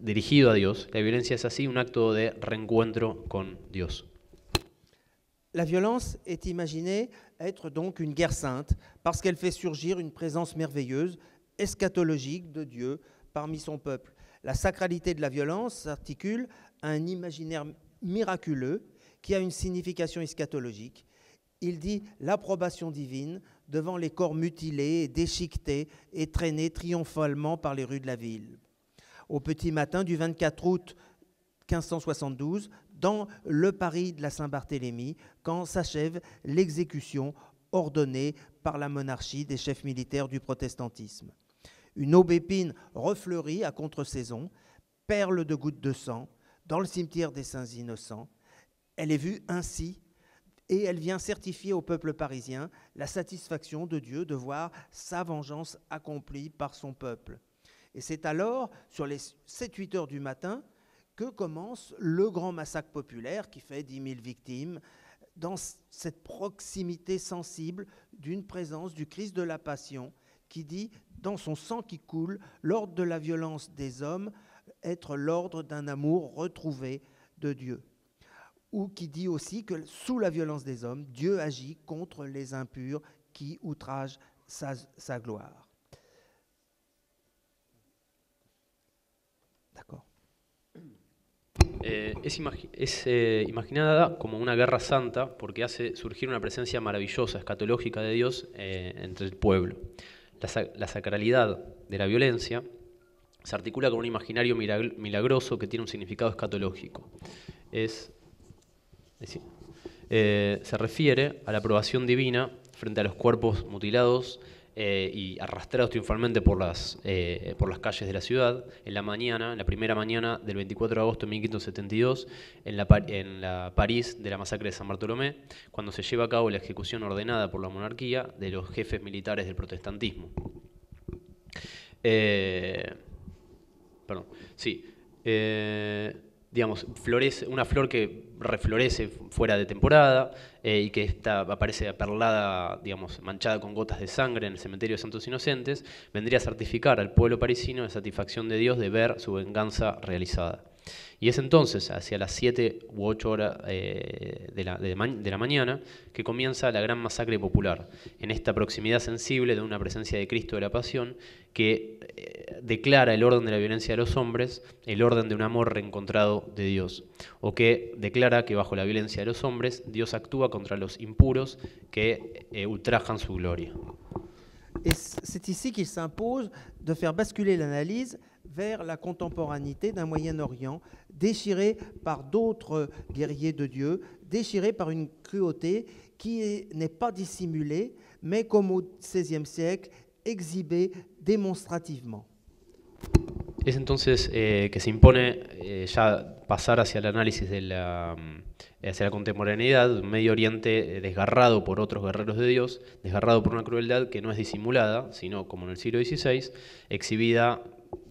dirigido a Dios. La violencia es así un acto de reencuentro con Dios. La violence est imaginée être donc une guerre sainte, parce qu'elle fait surgir une présence merveilleuse, eschatologique de Dieu parmi son peuple. La sacralité de la violence s'articule à un imaginaire miraculeux qui a une signification eschatologique. Il dit l'approbation divine devant les corps mutilés et déchiquetés et traînés triomphalement par les rues de la ville. Au petit matin du 24 août 1572, dans le Paris de la Saint-Barthélemy quand s'achève l'exécution ordonnée par la monarchie des chefs militaires du protestantisme. Une aubépine refleurie à contre-saison, perle de gouttes de sang, dans le cimetière des Saints Innocents. Elle est vue ainsi et elle vient certifier au peuple parisien la satisfaction de Dieu de voir sa vengeance accomplie par son peuple. Et c'est alors, sur les 7-8 heures du matin, que commence le grand massacre populaire qui fait dix mille victimes dans cette proximité sensible d'une présence du Christ de la Passion qui dit dans son sang qui coule, l'ordre de la violence des hommes, être l'ordre d'un amour retrouvé de Dieu. Ou qui dit aussi que sous la violence des hommes, Dieu agit contre les impurs qui outragent sa, sa gloire. Eh, es, eh, imaginada como una guerra santa porque hace surgir una presencia maravillosa, escatológica de Dios eh, entre el pueblo. La, sacralidad de la violencia se articula con un imaginario milagroso que tiene un significado escatológico. es se refiere a la aprobación divina frente a los cuerpos mutilados eh, y arrastrados triunfalmente por las, eh, por las calles de la ciudad, en la mañana, en la primera mañana del 24 de agosto de 1572, en la, en la París de la masacre de San Bartolomé, cuando se lleva a cabo la ejecución ordenada por la monarquía de los jefes militares del protestantismo. Eh, perdón, sí digamos, florece, una flor que reflorece fuera de temporada eh, y que está, aparece aperlada, digamos, manchada con gotas de sangre en el cementerio de Santos Inocentes, vendría a certificar al pueblo parisino la satisfacción de Dios de ver su venganza realizada. Y es entonces, hacia las 7 u 8 horas eh, de, la, mañana, que comienza la gran masacre popular, en esta proximidad sensible de una presencia de Cristo de la Pasión, que eh, declara el orden de la violencia de los hombres, el orden de un amor reencontrado de Dios, o que declara que bajo la violencia de los hombres Dios actúa contra los impuros que eh, ultrajan su gloria. Es c'est ici qu'il s'impose de faire basculer l'analyse vers la contemporanité d'un Moyen-Orient déchiré par d'autres guerriers de Dieu, déchiré par une cruauté qui n'est pas dissimulée, mais comme au XVIe siècle, exhibée démonstrativement. C'est entonces eh, que se impone eh, ya pasar hacia el análisis de la, eh, hacia la contemporaneidad, un Medio Oriente eh, desgarrado por otros guerreros de Dios, desgarrado por una crueldad que no es disimulada, sino como en el siglo XVI, exhibida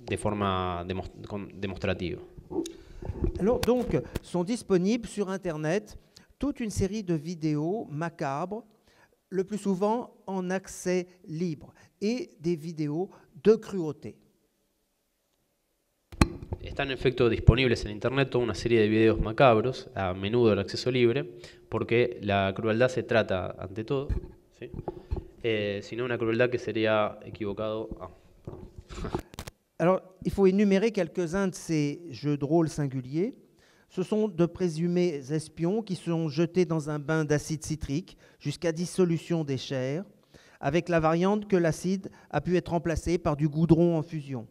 de forma démonstrative. donc, sont disponibles sur Internet toute une série de vidéos macabres, le plus souvent en accès libre, et des vidéos de cruauté. Están en effet disponibles sur Internet toute une série de vidéos macabres, à menudo en acceso libre, porque la crueldad se trata, ante todo, ¿sí? eh, sino una crueldad que sería equivocado. Ah, alors, il faut énumérer quelques-uns de ces jeux de rôle singuliers. Ce sont de présumés espions qui sont jetés dans un bain d'acide citrique jusqu'à dissolution des chairs, avec la variante que l'acide a pu être remplacé par du goudron en fusion.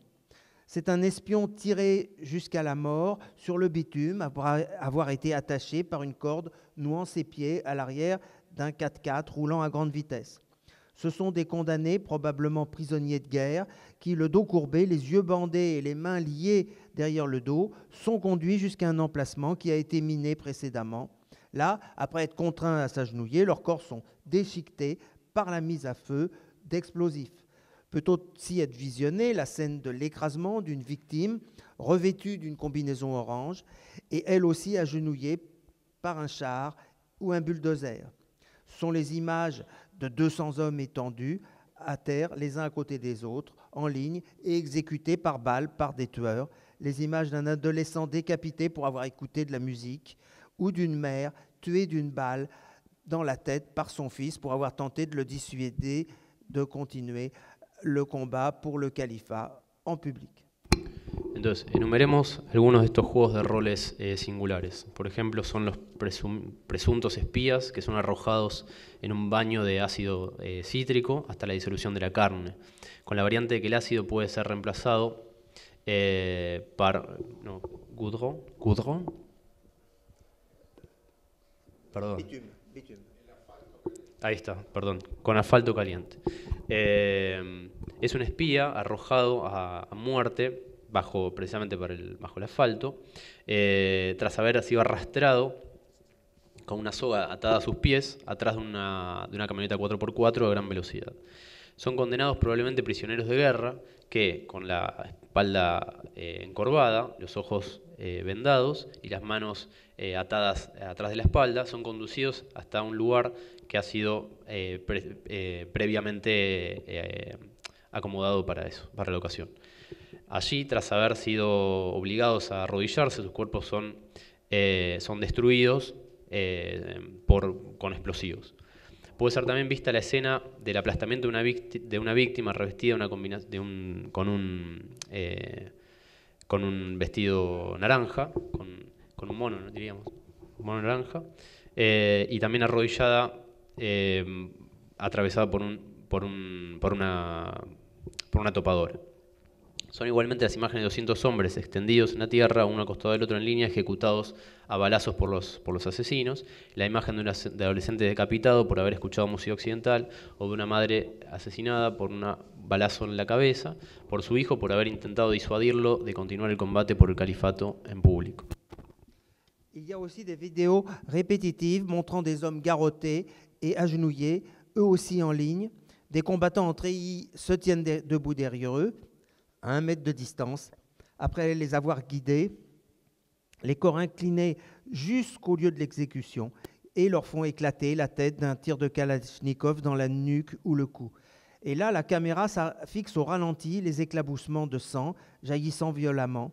C'est un espion tiré jusqu'à la mort sur le bitume, après avoir été attaché par une corde nouant ses pieds à l'arrière d'un 4x4 roulant à grande vitesse. Ce sont des condamnés, probablement prisonniers de guerre, qui, le dos courbé, les yeux bandés et les mains liées derrière le dos, sont conduits jusqu'à un emplacement qui a été miné précédemment. Là, après être contraints à s'agenouiller, leurs corps sont déchiquetés par la mise à feu d'explosifs. Peut aussi être visionnée la scène de l'écrasement d'une victime revêtue d'une combinaison orange et elle aussi agenouillée par un char ou un bulldozer. Ce sont les images de 200 hommes étendus à terre, les uns à côté des autres, en ligne, et exécutés par balles par des tueurs, les images d'un adolescent décapité pour avoir écouté de la musique, ou d'une mère tuée d'une balle dans la tête par son fils pour avoir tenté de le dissuader de continuer le combat pour le califat en public. Entonces, enumeremos algunos de estos juegos de roles eh, singulares. Por ejemplo, son los presuntos espías que son arrojados en un baño de ácido eh, cítrico hasta la disolución de la carne, con la variante de que el ácido puede ser reemplazado eh, por no, goudron, perdón. Ahí está, perdón, con asfalto caliente. es un espía arrojado a muerte precisamente el, bajo el asfalto, eh, tras haber sido arrastrado con una soga atada a sus pies atrás de una, camioneta 4x4 a gran velocidad. Son condenados probablemente prisioneros de guerra que, con la espalda eh, encorvada, los ojos eh, vendados y las manos atadas atrás de la espalda, son conducidos hasta un lugar que ha sido previamente acomodado para eso, para la ocasión. Allí, tras haber sido obligados a arrodillarse, sus cuerpos son, eh, son destruidos eh, con explosivos. Puede ser también vista la escena del aplastamiento de una, víctima, revestida de un, con, un, eh, con un vestido naranja, con, un mono, diríamos, naranja, y también arrodillada, atravesada por, por, por una topadora. Son igualmente las imágenes de 200 hombres extendidos en la tierra, uno acostado del otro en línea, ejecutados a balazos por los, por los asesinos, la imagen de un adolescente decapitado por haber escuchado música occidental, o de una madre asesinada por un balazo en la cabeza, por su hijo por haber intentado disuadirlo de continuar el combate por el califato en público. Hay y videos aussi des vidéos répétitives montrant des hommes garrotés et agenouillés, eux aussi en ligne. Des combattants entre ellos se tiennent debout derrière eux. à un mètre de distance. Après les avoir guidés, les corps inclinés jusqu'au lieu de l'exécution et leur font éclater la tête d'un tir de Kalachnikov dans la nuque ou le cou. Et là, la caméra s'affixe fixe au ralenti les éclaboussements de sang jaillissant violemment,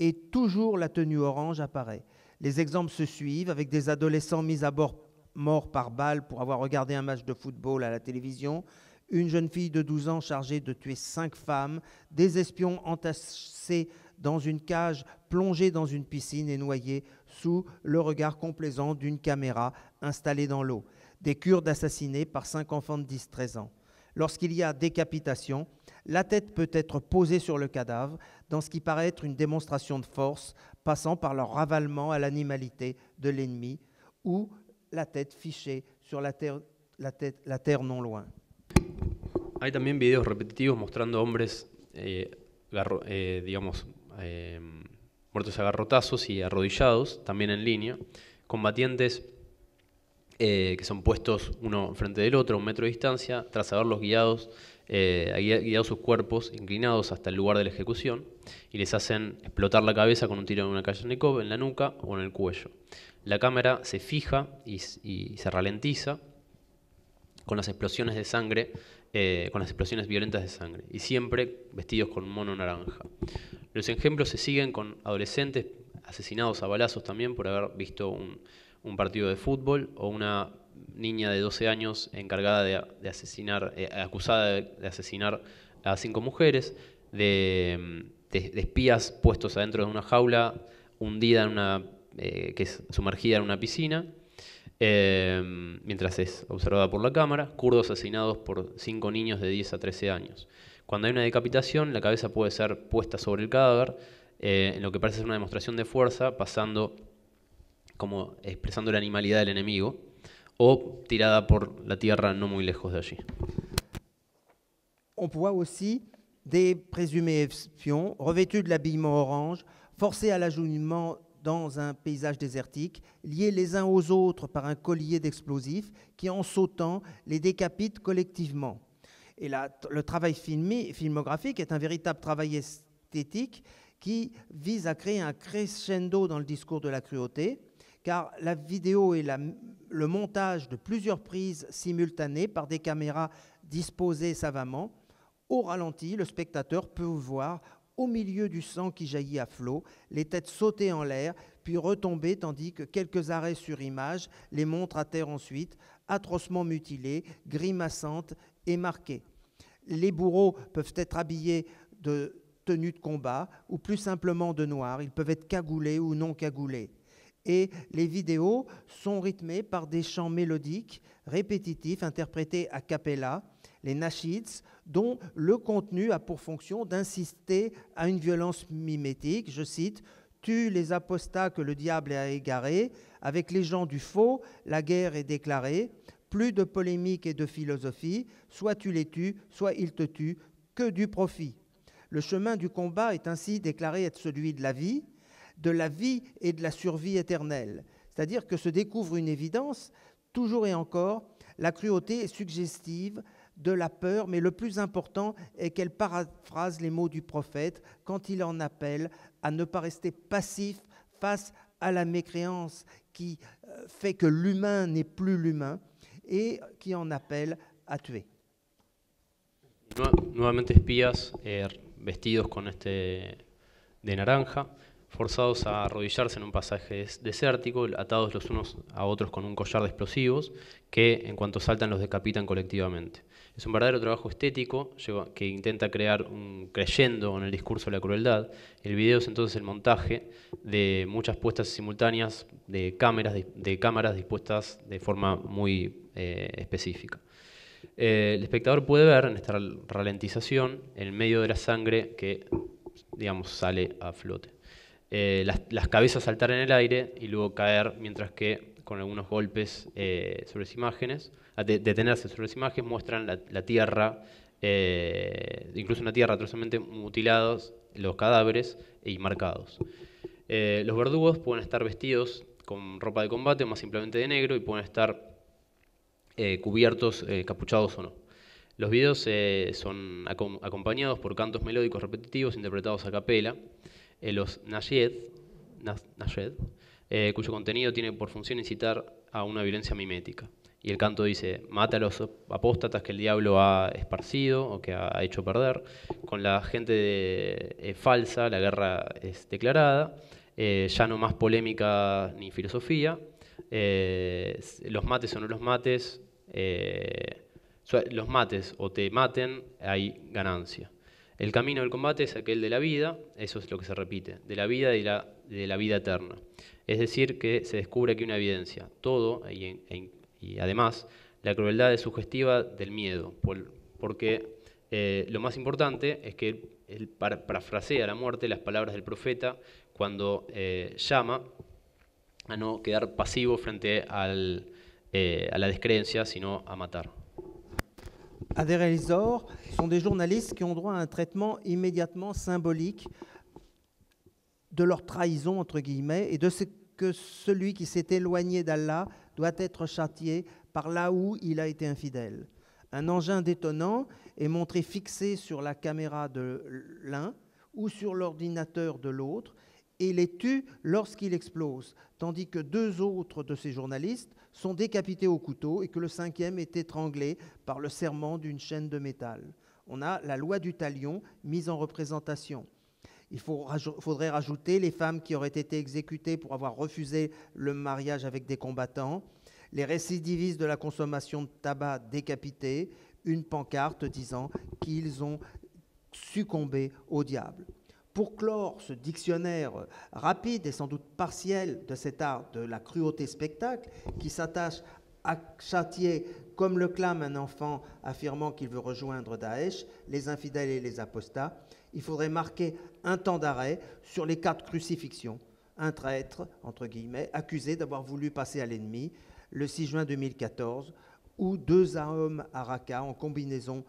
et toujours la tenue orange apparaît. Les exemples se suivent avec des adolescents mis à bord morts par balle pour avoir regardé un match de football à la télévision, une jeune fille de 12 ans chargée de tuer cinq femmes, des espions entassés dans une cage, plongés dans une piscine et noyés sous le regard complaisant d'une caméra installée dans l'eau, des Kurdes assassinés par cinq enfants de 10-13 ans. Lorsqu'il y a décapitation, la tête peut être posée sur le cadavre dans ce qui paraît être une démonstration de force, passant par leur ravalement à l'animalité de l'ennemi, ou la tête fichée sur la terre non loin. Hay también videos repetitivos mostrando hombres, eh, eh, digamos, eh, muertos a garrotazos y arrodillados, también en línea, combatientes que son puestos uno frente del otro a un metro de distancia, tras haberlos guiados, guiado sus cuerpos inclinados hasta el lugar de la ejecución, y les hacen explotar la cabeza con un tiro en una Kalashnikov en la nuca o en el cuello. La cámara se fija y se ralentiza con las explosiones de sangre eh, con las explosiones violentas de sangre, y siempre vestidos con mono naranja. Los ejemplos se siguen con adolescentes asesinados a balazos también por haber visto un, partido de fútbol o una niña de 12 años encargada de, asesinar, eh, acusada de, asesinar a cinco mujeres, de, espías puestos adentro de una jaula hundida en una, eh, que es sumergida en una piscina, Em, mientras es observada por la cámara, kurdos asesinados por cinco niños de 10 a 13 años. Cuando hay una decapitación, la cabeza puede ser puesta sobre el cadáver, eh, en lo que parece ser una demostración de fuerza, pasando como expresando la animalidad del enemigo, o tirada por la tierra no muy lejos de allí. On voit aussi des présumés espions revêtus de l'habillement orange, forcés à dans un paysage désertique, liés les uns aux autres par un collier d'explosifs qui, en sautant, les décapite collectivement. Et le travail filmographique est un véritable travail esthétique qui vise à créer un crescendo dans le discours de la cruauté, car la vidéo et le montage de plusieurs prises simultanées par des caméras disposées savamment, au ralenti, le spectateur peut voir au milieu du sang qui jaillit à flot, les têtes sautées en l'air, puis retombaient, tandis que quelques arrêts sur image les montrent à terre ensuite, atrocement mutilées, grimaçantes et marquées. Les bourreaux peuvent être habillés de tenues de combat ou plus simplement de noir, ils peuvent être cagoulés ou non cagoulés. Et les vidéos sont rythmées par des chants mélodiques, répétitifs, interprétés à cappella, les nashids, dont le contenu a pour fonction d'insister à une violence mimétique. Je cite Tue les apostats que le diable a égarés, avec les gens du faux, la guerre est déclarée. Plus de polémique et de philosophie, soit tu les tues, soit ils te tuent, que du profit. Le chemin du combat est ainsi déclaré être celui de la vie, de la vie et de la survie éternelle. C'est-à-dire que se découvre une évidence, toujours et encore, la cruauté est suggestive, de la peur, mais le plus important est qu'elle paraphrase les mots du prophète quand il en appelle à ne pas rester passif face à la mécréance qui euh, fait que l'humain n'est plus l'humain et qui en appelle à tuer. Nuevamente espías eh, vestidos con este de naranja, forzados a arrodillarse en un pasaje desértico, atados los unos a otros con un collar de explosivos, que en cuanto saltan los decapitan colectivamente. Es un verdadero trabajo estético que intenta crear un creyendo en el discurso de la crueldad. El video es entonces el montaje de muchas puestas simultáneas de cámaras, de cámaras dispuestas de forma muy eh, específica. Eh, el espectador puede ver en esta ralentización el medio de la sangre que, digamos, sale a flote. Eh, las, cabezas saltar en el aire y luego caer, mientras que con algunos golpes eh, sobre las imágenes, detenerse sobre las imágenes, muestran la, tierra, eh, incluso una tierra atrozmente mutilados, los cadáveres y marcados. Eh, los verdugos pueden estar vestidos con ropa de combate, o más simplemente de negro, y pueden estar cubiertos, capuchados o no. Los videos son acompañados por cantos melódicos repetitivos interpretados a capela. los nayed, nayed eh, cuyo contenido tiene por función incitar a una violencia mimética. Y el canto dice, mata a los apóstatas que el diablo ha esparcido o que ha hecho perder, con la gente eh, falsa, la guerra es declarada, eh, ya no más polémica ni filosofía, los mates o no los mates, los mates o te maten, hay ganancia. El camino del combate es aquel de la vida, eso es lo que se repite, de la vida y de la vida eterna. Es decir, que se descubre aquí una evidencia. Todo, y, además, la crueldad es sugestiva del miedo, porque eh, lo más importante es que él parafrasea la muerte las palabras del profeta cuando eh, llama a no quedar pasivo frente eh, a la descreencia, sino a matar. Adair et son sont des journalistes qui ont droit à un traitement immédiatement symbolique de leur trahison, entre guillemets, y de ce que celui qui s'est éloigné d'Allah doit être châtié par là où il a été infidèle. Un engin détonnant est montré fixé sur la caméra de l'un ou sur l'ordinateur de l'autre et les tue lorsqu'il explose, tandis que deux autres de ces journalistes sont décapités au couteau et que le cinquième est étranglé par le serment d'une chaîne de métal. On a la loi du talion mise en représentation. Il faudrait rajouter les femmes qui auraient été exécutées pour avoir refusé le mariage avec des combattants, les récidivistes de la consommation de tabac décapités, une pancarte disant qu'ils ont succombé au diable. Pour clore ce dictionnaire rapide et sans doute partiel de cet art de la cruauté spectacle qui s'attache à châtier, comme le clame un enfant affirmant qu'il veut rejoindre Daesh, les infidèles et les apostats, il faudrait marquer un temps d'arrêt sur les quatre crucifixions. Un traître, entre guillemets, accusé d'avoir voulu passer à l'ennemi le 6 juin 2014, ou deux hommes à raca en combinaison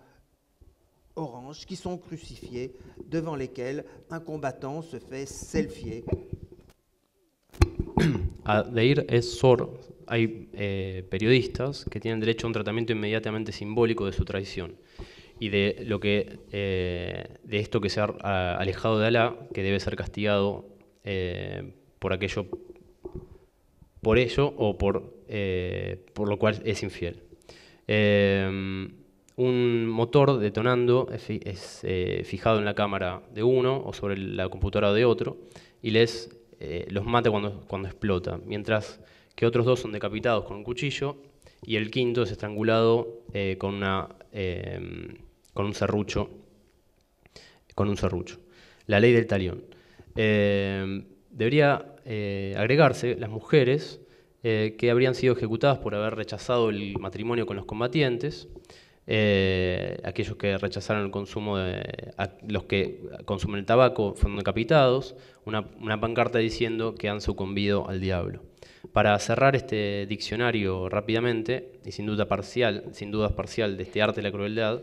orange qui sont crucifiés, devant lesquels un combattant se fait selfier. A Deir es Sor. Hay eh, periodistas que tienen derecho a un tratamiento inmediatamente simbólico de su traición. y de lo que eh, de esto que se ha alejado de Alá, que debe ser castigado eh, por aquello, por ello o por, eh, por lo cual es infiel. un motor detonando es, fijado en la cámara de uno o sobre la computadora de otro y les los mata cuando, cuando explota, mientras que otros dos son decapitados con un cuchillo y el quinto es estrangulado con una con un serrucho. Con un serrucho. La ley del talión. Eh, debería eh, agregarse las mujeres eh, que habrían sido ejecutadas por haber rechazado el matrimonio con los combatientes, aquellos que rechazaron el consumo de. los que consumen el tabaco fueron decapitados, una, pancarta diciendo que han sucumbido al diablo. Para cerrar este diccionario rápidamente, y sin duda parcial, sin dudas parcial de este arte de la crueldad,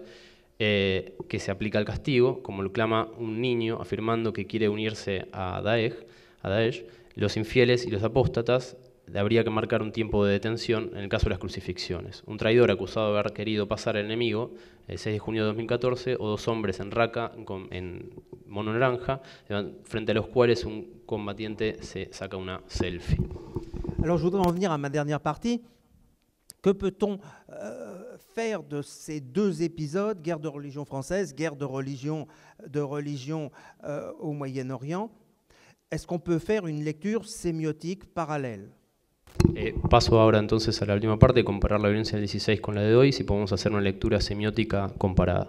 eh, que se aplica al castigo, como lo clama un niño afirmando que quiere unirse a Daesh, a los infieles y los apóstatas habría que marcar un tiempo de detención en el caso de las crucifixiones. Un traidor acusado de haber querido pasar al enemigo el 6 de junio de 2014 o dos hombres en Raca en mono naranja frente a los cuales un combatiente se saca una selfie. Alors je voudrais en venir à ma dernière partie. Que euh, faire de ces deux épisodes, guerre de religion française, guerre de religion, de religion euh, au Moyen-Orient, est-ce qu'on peut faire une lecture sémiotique parallèle eh, paso ahora entonces a la última parte, comparar la violencia del 16 con la de hoy, si podemos hacer una lectura semiótica comparada.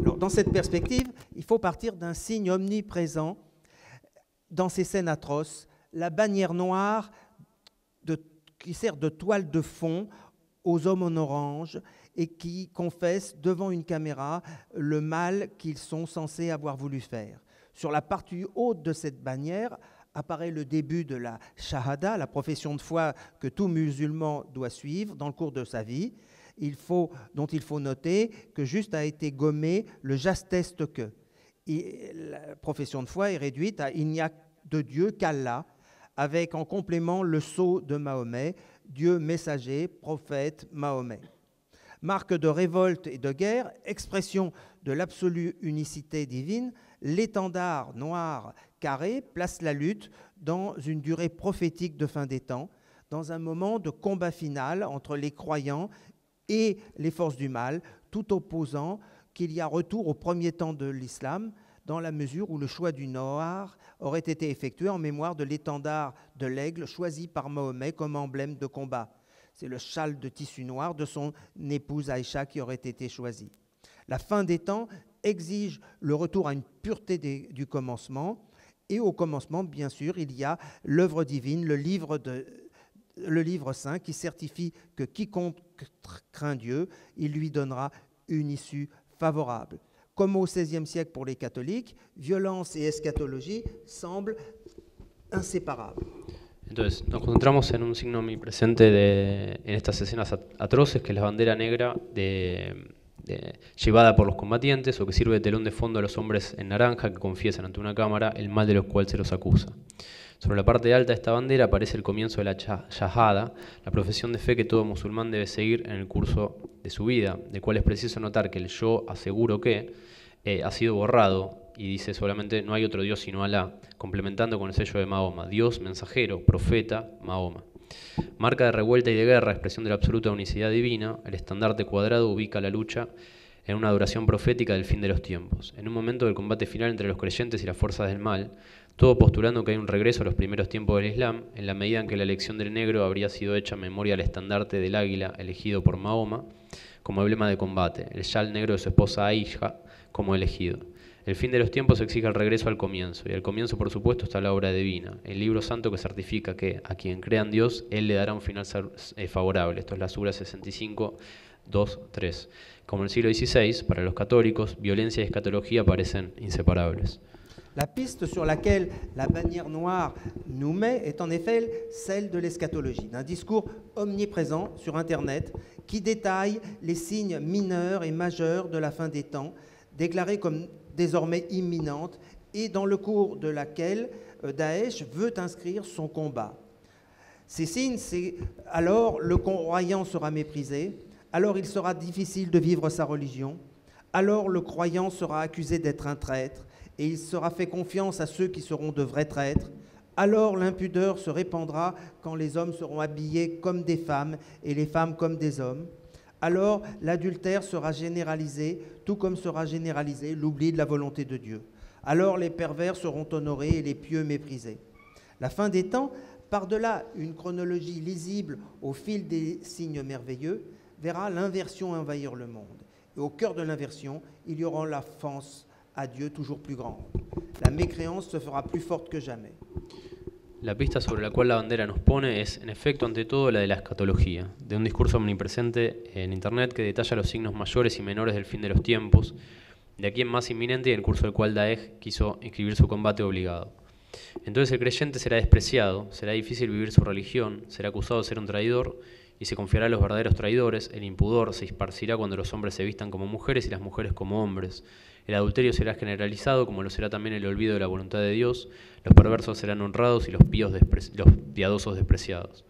Alors, dans cette perspective, il faut partir d'un signe omniprésent dans ces scènes atroces, la bannière noire de, qui sert de toile de fond aux hommes en orange et qui confessent devant une caméra le mal qu'ils sont censés avoir voulu faire. Sur la partie haute de cette bannière apparaît le début de la shahada, la profession de foi que tout musulman doit suivre dans le cours de sa vie. Il faut, dont il faut noter que juste a été gommé le jasteste que. la profession de foi est réduite à il n'y a de Dieu qu'Allah, avec en complément le sceau de Mahomet, Dieu messager, prophète, Mahomet. Marque de révolte et de guerre, expression de l'absolue unicité divine, l'étendard noir carré place la lutte dans une durée prophétique de fin des temps, dans un moment de combat final entre les croyants et les forces du mal, tout opposant qu'il y a retour au premier temps de l'islam, dans la mesure où le choix du noir aurait été effectué en mémoire de l'étendard de l'aigle choisi par Mahomet comme emblème de combat. C'est le châle de tissu noir de son épouse Aïcha qui aurait été choisi. La fin des temps exige le retour à une pureté du commencement. Et au commencement, bien sûr, il y a l'œuvre divine, le livre saint, qui certifie que quiconque craint Dieu, il lui donnera une issue favorable. Comme au XVIe siècle pour les catholiques, violence et eschatologie semblent inséparables. Entonces, nos concentramos en un signo muy presente en estas escenas atroces, que es la bandera negra llevada por los combatientes o que sirve de telón de fondo a los hombres en naranja que confiesan ante una cámara el mal de los cuales se los acusa. Sobre la parte alta de esta bandera aparece el comienzo de la Shahada, la profesión de fe que todo musulmán debe seguir en el curso de su vida, de cual es preciso notar que el yo aseguro que eh, ha sido borrado y dice solamente no hay otro Dios sino Alá, complementando con el sello de Mahoma, Dios, mensajero, profeta, Mahoma. Marca de revuelta y de guerra, expresión de la absoluta unicidad divina, el estandarte cuadrado ubica la lucha en una duración profética del fin de los tiempos, en un momento del combate final entre los creyentes y las fuerzas del mal, todo postulando que hay un regreso a los primeros tiempos del Islam, en la medida en que la elección del negro habría sido hecha en memoria al estandarte del águila elegido por Mahoma como emblema de combate, el yal negro de su esposa Aisha como elegido. El fin de los tiempos exige el regreso al comienzo, y al comienzo, por supuesto, está la obra divina, el libro santo que certifica que a quien crea en Dios, Él le dará un final eh, favorable. Esto es la Sura 65, 2, 3. Como en el siglo XVI, para los católicos, violencia y escatología parecen inseparables. La piste sur laquelle la bannière noire nous met est en effet celle de l'eschatologie, d'un discours omniprésent sur Internet qui détaille les signes mineurs et majeurs de la fin des temps, déclarés comme désormais imminente et dans le cours de laquelle euh, Daesh veut inscrire son combat. Ces signes, c'est alors le croyant sera méprisé, alors il sera difficile de vivre sa religion, alors le croyant sera accusé d'être un traître, et il sera fait confiance à ceux qui seront de vrais traîtres. Alors l'impudeur se répandra quand les hommes seront habillés comme des femmes et les femmes comme des hommes. Alors l'adultère sera généralisé, tout comme sera généralisé l'oubli de la volonté de Dieu. Alors les pervers seront honorés et les pieux méprisés. La fin des temps, par-delà une chronologie lisible au fil des signes merveilleux, verra l'inversion envahir le monde. Et au cœur de l'inversion, il y aura la fance. a toujours plus grande. La mécréance se fera plus forte que jamais. La pista sobre la cual la bandera nos pone es, en efecto, ante todo la de la escatología, de un discurso omnipresente en Internet que detalla los signos mayores y menores del fin de los tiempos, de aquí en más inminente y en el curso del cual Daesh quiso inscribir su combate obligado. Entonces el creyente será despreciado, será difícil vivir su religión, será acusado de ser un traidor y se confiará a los verdaderos traidores, el impudor se esparcirá cuando los hombres se vistan como mujeres y las mujeres como hombres, el adulterio será generalizado, como lo será también el olvido de la voluntad de Dios. Los perversos serán honrados y los, piadosos despreciados.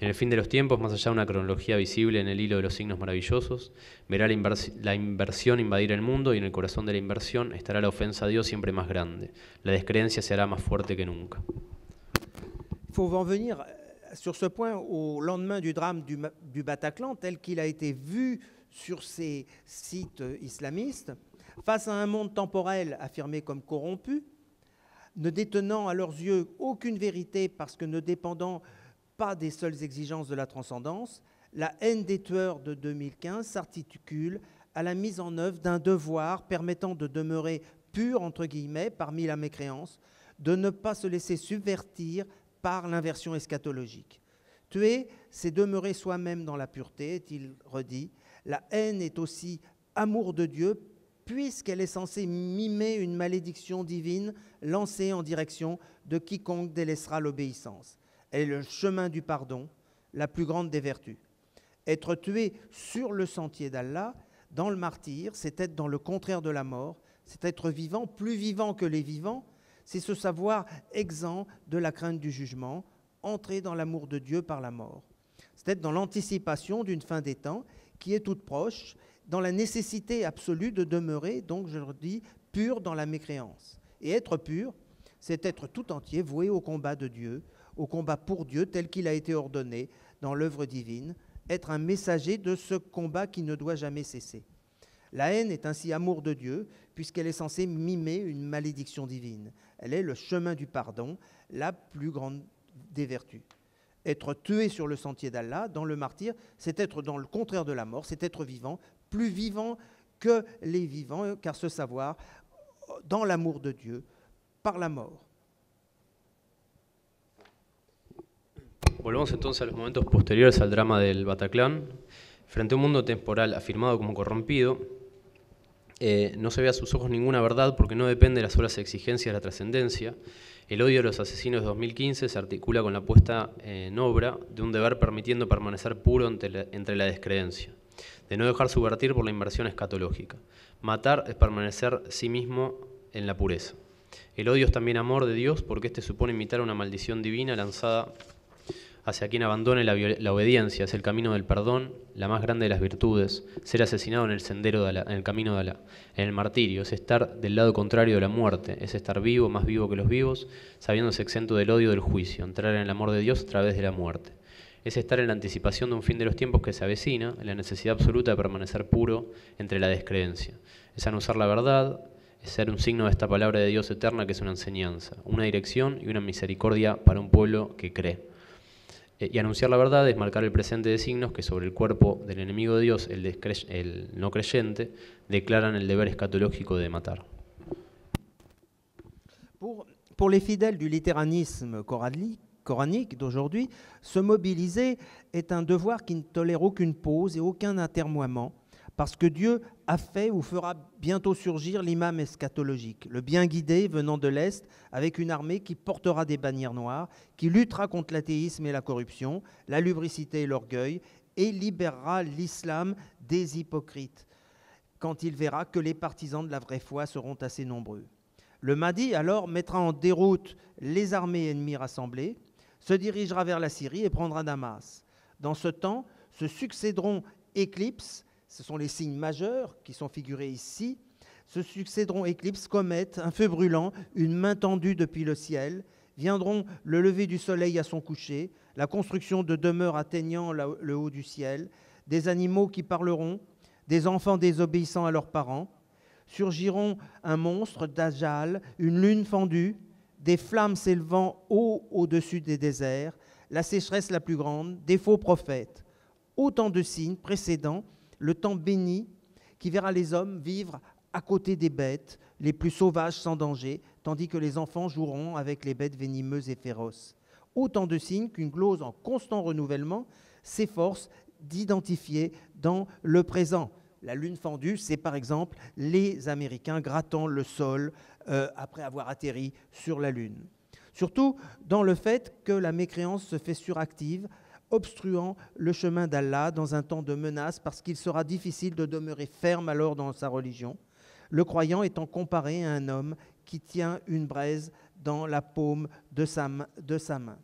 En el fin de los tiempos, más allá de una cronología visible en el hilo de los signos maravillosos, verá la, inversión invadir el mundo y en el corazón de la inversión estará la ofensa a Dios siempre más grande. La descreencia se hará más fuerte que nunca. Faut venir euh, sur ce point au lendemain du drame du, du Bataclan tel qu'il a été vu sur ces sites islamistes. face à un monde temporel affirmé comme corrompu, ne détenant à leurs yeux aucune vérité parce que ne dépendant pas des seules exigences de la transcendance, la haine des tueurs de 2015 s'articule à la mise en œuvre d'un devoir permettant de demeurer pur, entre guillemets, parmi la mécréance, de ne pas se laisser subvertir par l'inversion eschatologique. Tuer, c'est demeurer soi-même dans la pureté, est-il redit. La haine est aussi amour de Dieu puisqu'elle est censée mimer une malédiction divine lancée en direction de quiconque délaissera l'obéissance. Elle est le chemin du pardon, la plus grande des vertus. Être tué sur le sentier d'Allah, dans le martyr, c'est être dans le contraire de la mort, c'est être vivant, plus vivant que les vivants, c'est se savoir exempt de la crainte du jugement, entrer dans l'amour de Dieu par la mort. C'est être dans l'anticipation d'une fin des temps qui est toute proche dans la nécessité absolue de demeurer, donc je le dis, pur dans la mécréance. Et être pur, c'est être tout entier voué au combat de Dieu, au combat pour Dieu tel qu'il a été ordonné dans l'œuvre divine, être un messager de ce combat qui ne doit jamais cesser. La haine est ainsi amour de Dieu, puisqu'elle est censée mimer une malédiction divine. Elle est le chemin du pardon, la plus grande des vertus. Être tué sur le sentier d'Allah, dans le martyr, c'est être dans le contraire de la mort, c'est être vivant, más que les vivants, car ce savoir, dans amor de Dios, por la mort. Volvemos entonces a los momentos posteriores al drama del Bataclan. Frente a un mundo temporal afirmado como corrompido, eh, no se ve a sus ojos ninguna verdad porque no depende de las solas exigencias de la trascendencia. El odio de los asesinos de 2015 se articula con la puesta en obra de un deber permitiendo permanecer puro entre la descreencia de no dejar subvertir por la inversión escatológica. Matar es permanecer sí mismo en la pureza. El odio es también amor de Dios porque este supone imitar una maldición divina lanzada hacia quien abandone la, obediencia, es el camino del perdón, la más grande de las virtudes, ser asesinado en el sendero de camino de la en el martirio, es estar del lado contrario de la muerte, es estar vivo, más vivo que los vivos, sabiéndose exento del odio del juicio, entrar en el amor de Dios a través de la muerte es estar en la anticipación de un fin de los tiempos que se avecina, en la necesidad absoluta de permanecer puro entre la descreencia. Es anunciar la verdad, es ser un signo de esta palabra de Dios eterna que es una enseñanza, una dirección y una misericordia para un pueblo que cree. Eh, y anunciar la verdad es marcar el presente de signos que sobre el cuerpo del enemigo de Dios, el, no creyente, declaran el deber escatológico de matar. Pour, pour les fidèles du coranique d'aujourd'hui, se mobiliser est un devoir qui ne tolère aucune pause et aucun intermoiement, parce que Dieu a fait ou fera bientôt surgir l'imam eschatologique, le bien guidé venant de l'Est, avec une armée qui portera des bannières noires, qui luttera contre l'athéisme et la corruption, la lubricité et l'orgueil, et libérera l'islam des hypocrites, quand il verra que les partisans de la vraie foi seront assez nombreux. Le Mahdi alors mettra en déroute les armées ennemies rassemblées, se dirigera vers la Syrie et prendra Damas. Dans ce temps, se succéderont éclipses, ce sont les signes majeurs qui sont figurés ici, se succéderont éclipses, comètes, un feu brûlant, une main tendue depuis le ciel, viendront le lever du soleil à son coucher, la construction de demeures atteignant le haut du ciel, des animaux qui parleront, des enfants désobéissant à leurs parents, surgiront un monstre, d'Ajal, une lune fendue, des flammes s'élevant haut au-dessus des déserts, la sécheresse la plus grande, des faux prophètes. Autant de signes précédents, le temps béni qui verra les hommes vivre à côté des bêtes, les plus sauvages sans danger, tandis que les enfants joueront avec les bêtes venimeuses et féroces. Autant de signes qu'une glose en constant renouvellement s'efforce d'identifier dans le présent. La lune fendue, c'est par exemple les Américains grattant le sol euh, après avoir atterri sur la Lune. Surtout dans le fait que la mécréance se fait suractive, obstruant le chemin d'Allah dans un temps de menace parce qu'il sera difficile de demeurer ferme alors dans sa religion, le croyant étant comparé à un homme qui tient une braise dans la paume de sa, de sa main.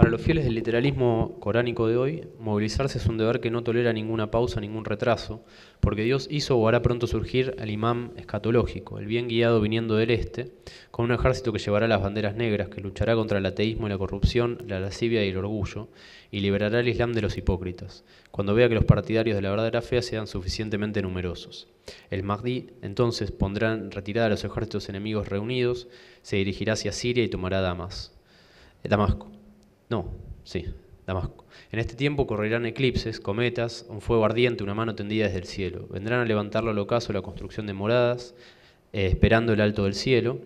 Para los fieles del literalismo coránico de hoy, movilizarse es un deber que no tolera ninguna pausa, ningún retraso, porque Dios hizo o hará pronto surgir al imán escatológico, el bien guiado viniendo del este, con un ejército que llevará las banderas negras, que luchará contra el ateísmo y la corrupción, la lascivia y el orgullo, y liberará al Islam de los hipócritas, cuando vea que los partidarios de la verdadera fe sean suficientemente numerosos. El Mahdi entonces pondrá en retirada a los ejércitos enemigos reunidos, se dirigirá hacia Siria y tomará Damas, Damasco. No, sí, Damasco. En este tiempo correrán eclipses, cometas, un fuego ardiente, una mano tendida desde el cielo. Vendrán a levantarlo al ocaso la construcción de moradas, eh, esperando el alto del cielo.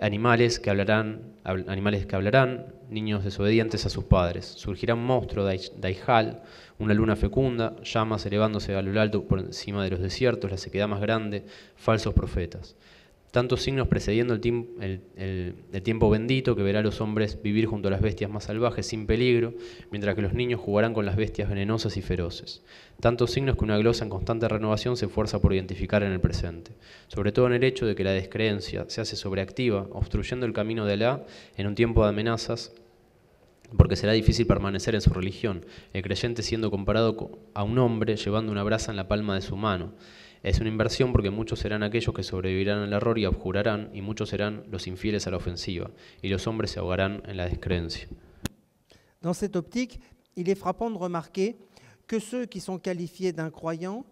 Animales que hablarán, animales que hablarán, niños desobedientes a sus padres. Surgirá un monstruo daijal, una luna fecunda, llamas elevándose a lo alto por encima de los desiertos, la sequedad más grande, falsos profetas tantos signos precediendo el, tiempo bendito que verá a los hombres vivir junto a las bestias más salvajes sin peligro, mientras que los niños jugarán con las bestias venenosas y feroces. Tantos signos que una glosa en constante renovación se esfuerza por identificar en el presente, sobre todo en el hecho de que la descreencia se hace sobreactiva, obstruyendo el camino de Alá en un tiempo de amenazas porque será difícil permanecer en su religión, el creyente siendo comparado a un hombre llevando una brasa en la palma de su mano, Es una inversión porque muchos serán aquellos que sobrevivirán al error y abjurarán, y muchos serán los infieles a la ofensiva, y los hombres se ahogarán en la descreencia. Dans cette optique, il est frappant de remarquer que ceux qui sont qualifiés d'incroyants croyant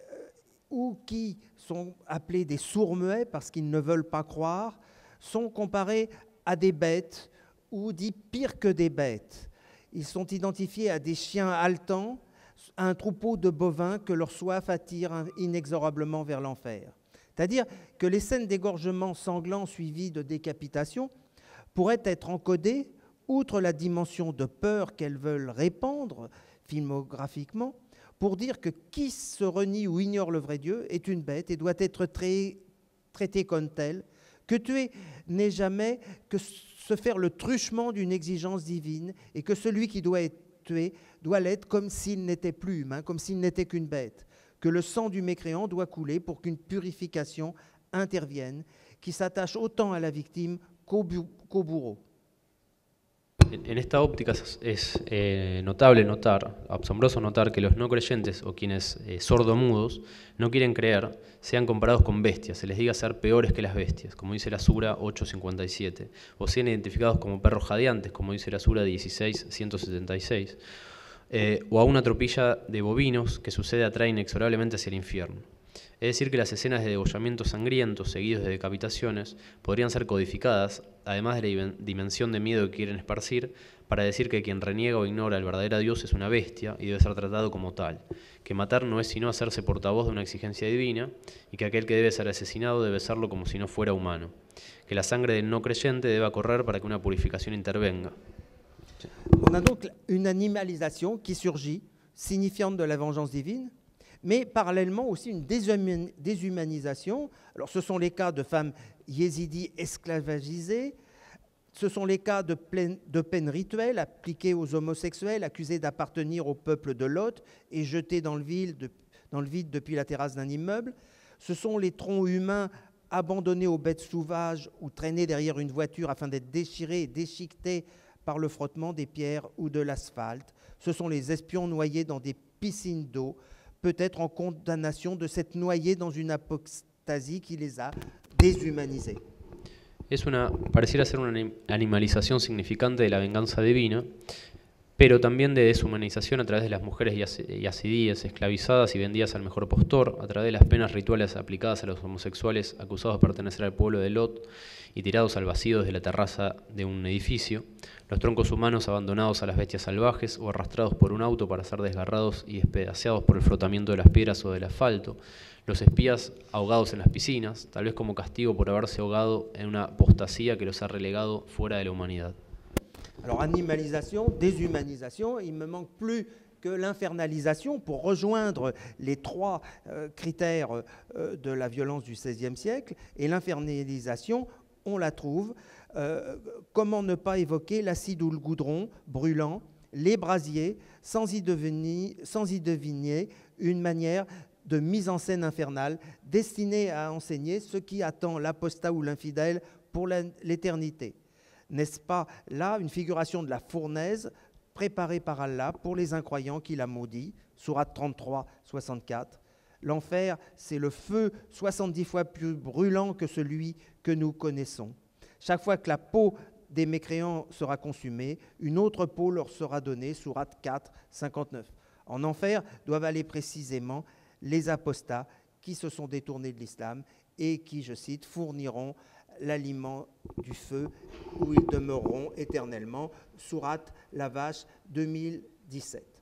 euh, ou qui sont appelés des sourds-muets parce qu'ils ne veulent pas croire, sont comparés à des bêtes ou dit pire que des bêtes. Ils sont identifiés à des chiens haletants un troupeau de bovins que leur soif attire inexorablement vers l'enfer. C'est-à-dire que les scènes d'égorgement sanglant suivies de décapitation pourraient être encodées, outre la dimension de peur qu'elles veulent répandre filmographiquement, pour dire que qui se renie ou ignore le vrai Dieu est une bête et doit être traité, comme tel, que tuer n'est jamais que se faire le truchement d'une exigence divine et que celui qui doit être doit l'être comme s'il n'était plus humain, comme s'il n'était qu'une bête, que le sang du mécréant doit couler pour qu'une purification intervienne, qui s'attache autant à la victime qu'au bourreau. en esta óptica es, eh, notable notar, asombroso notar que los no creyentes o quienes eh, sordomudos no quieren creer sean comparados con bestias, se les diga ser peores que las bestias, como dice la Sura 8.57, o sean identificados como perros jadeantes, como dice la Sura 16.176, o a una tropilla de bovinos que sucede atrae inexorablemente hacia el infierno. Es decir, que las escenas de degollamientos sangrientos seguidos de decapitaciones podrían ser codificadas, además de la dimensión de miedo que quieren esparcir, para decir que quien reniega o ignora el verdadero Dios es una bestia y debe ser tratado como tal, que matar no es sino hacerse portavoz de una exigencia divina y que aquel que debe ser asesinado debe serlo como si no fuera humano, que la sangre del no creyente deba correr para que una purificación intervenga. la venganza divina? mais parallèlement aussi une déshumanisation. ce sont les cas de femmes yézidis esclavagisées, ce sont les cas de, peines rituelles appliquées aux homosexuels accusés d'appartenir au peuple de Lot et jetés dans le, dans le vide depuis la terrasse d'un immeuble. Ce sont les troncs humains abandonnés aux bêtes sauvages ou traînés derrière une voiture afin d'être déchirés et déchiquetés par le frottement des pierres ou de l'asphalte. Ce sont les espions noyés dans des piscines d'eau. peut-être en condamnation de cette noyée dans une apostasie qui les a deshumanisés. Es pareciera ser una animalización significante de la venganza divina, pero también de deshumanización a través de las mujeres yacidíes, esclavizadas y vendidas al mejor postor, a través de las penas rituales aplicadas a los homosexuales acusados de pertenecer al pueblo de Lot y tirados al vacío desde la terraza de un edificio, los troncos humanos abandonados a las bestias salvajes o arrastrados por un auto para ser desgarrados y despedazados por el frotamiento de las piedras o del asfalto, los espías ahogados en las piscinas, tal vez como castigo por haberse ahogado en una apostasía que los ha relegado fuera de la humanidad. Alors animalisation, deshumanización, il me manque plus que l'infernalisation pour rejoindre les trois euh, critères euh, de la violence du XVIe siècle. Et l'infernalisation on la trouve. Euh, comment ne pas évoquer l'acide ou le goudron brûlant, les brasiers, sans y, sans y deviner une manière de mise en scène infernale destinée à enseigner ce qui attend l'apostat ou l'infidèle pour l'éternité. N'est-ce pas là une figuration de la fournaise préparée par Allah pour les incroyants qu'il a maudit, sourate 33, 64 L'enfer, c'est le feu 70 fois plus brûlant que celui que nous connaissons. Chaque fois que la peau des mécréants sera consumée, une autre peau leur sera donnée, sourate 4, 59. En enfer doivent aller précisément les apostats qui se sont détournés de l'islam et qui, je cite, fourniront l'aliment du feu où ils demeureront éternellement. Sourate la vache 2017.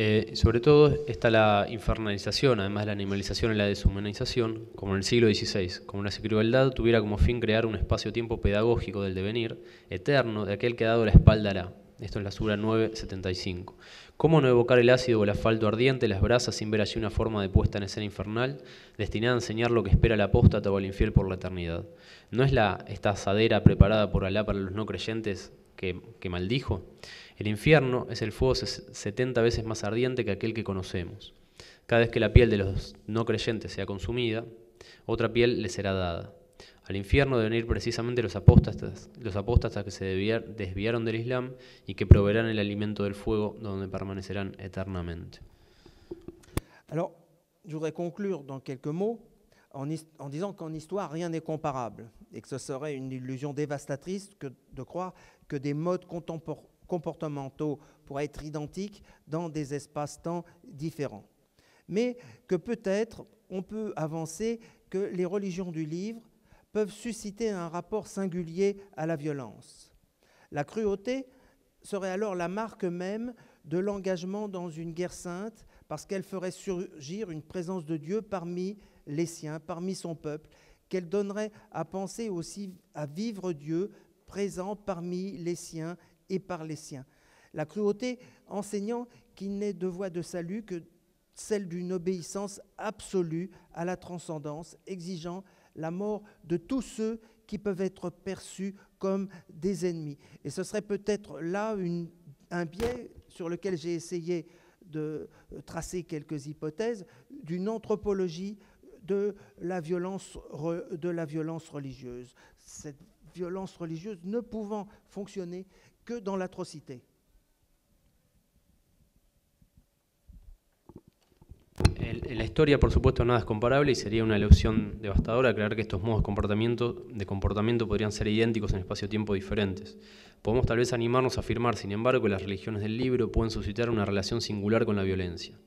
Eh, sobre todo está la infernalización, además de la animalización y la deshumanización, como en el siglo XVI, como la crueldad tuviera como fin crear un espacio-tiempo pedagógico del devenir eterno de aquel que ha dado la espalda a la. Esto es la Sura 975. ¿Cómo no evocar el ácido o el asfalto ardiente, las brasas, sin ver allí una forma de puesta en escena infernal, destinada a enseñar lo que espera el apóstata o el infiel por la eternidad? ¿No es la, esta asadera preparada por Alá para los no creyentes que, que maldijo? El infierno es el fuego 70 veces más ardiente que aquel que conocemos. Cada vez que la piel de los no creyentes sea consumida, otra piel le será dada. Al infierno deben ir precisamente los apóstatas, los apóstatas que se desviaron del Islam y que proveerán el alimento del fuego donde permanecerán eternamente. Alors, je voudrais conclure dans quelques mots en, en disant qu'en histoire, rien n'est comparable et que ce serait une illusion dévastatrice que, de croire que des modes contemporains comportementaux pour être identiques dans des espaces-temps différents. Mais que peut-être on peut avancer que les religions du livre peuvent susciter un rapport singulier à la violence. La cruauté serait alors la marque même de l'engagement dans une guerre sainte parce qu'elle ferait surgir une présence de Dieu parmi les siens, parmi son peuple, qu'elle donnerait à penser aussi à vivre Dieu présent parmi les siens et par les siens. La cruauté enseignant qu'il n'est de voie de salut que celle d'une obéissance absolue à la transcendance, exigeant la mort de tous ceux qui peuvent être perçus comme des ennemis. Et ce serait peut-être là une, un biais sur lequel j'ai essayé de tracer quelques hypothèses d'une anthropologie de la, violence, de la violence religieuse. Cette violence religieuse ne pouvant fonctionner que dans l'atrocité. La historia, por supuesto, nada es comparable y sería una elección devastadora aclarar que estos modos de comportamiento, de comportamiento podrían ser idénticos en espacio-tiempo diferentes. Podemos tal vez animarnos a afirmar, sin embargo, que las religiones del libro pueden suscitar una relación singular con la violencia.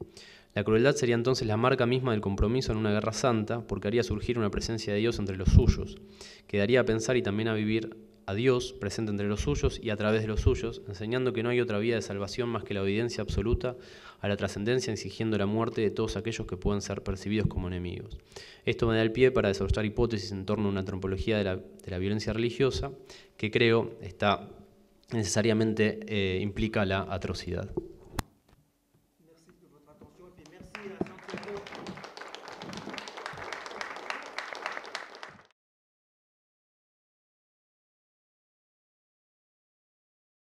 La crueldad sería entonces la marca misma del compromiso en una guerra santa, porque haría surgir una presencia de Dios entre los suyos, que daría a pensar y también a vivir a Dios presente entre los suyos y a través de los suyos, enseñando que no hay otra vía de salvación más que la obediencia absoluta a la trascendencia, exigiendo la muerte de todos aquellos que puedan ser percibidos como enemigos. Esto me da el pie para desarrollar hipótesis en torno a una antropología de la, violencia religiosa que creo está necesariamente eh, implica la atrocidad.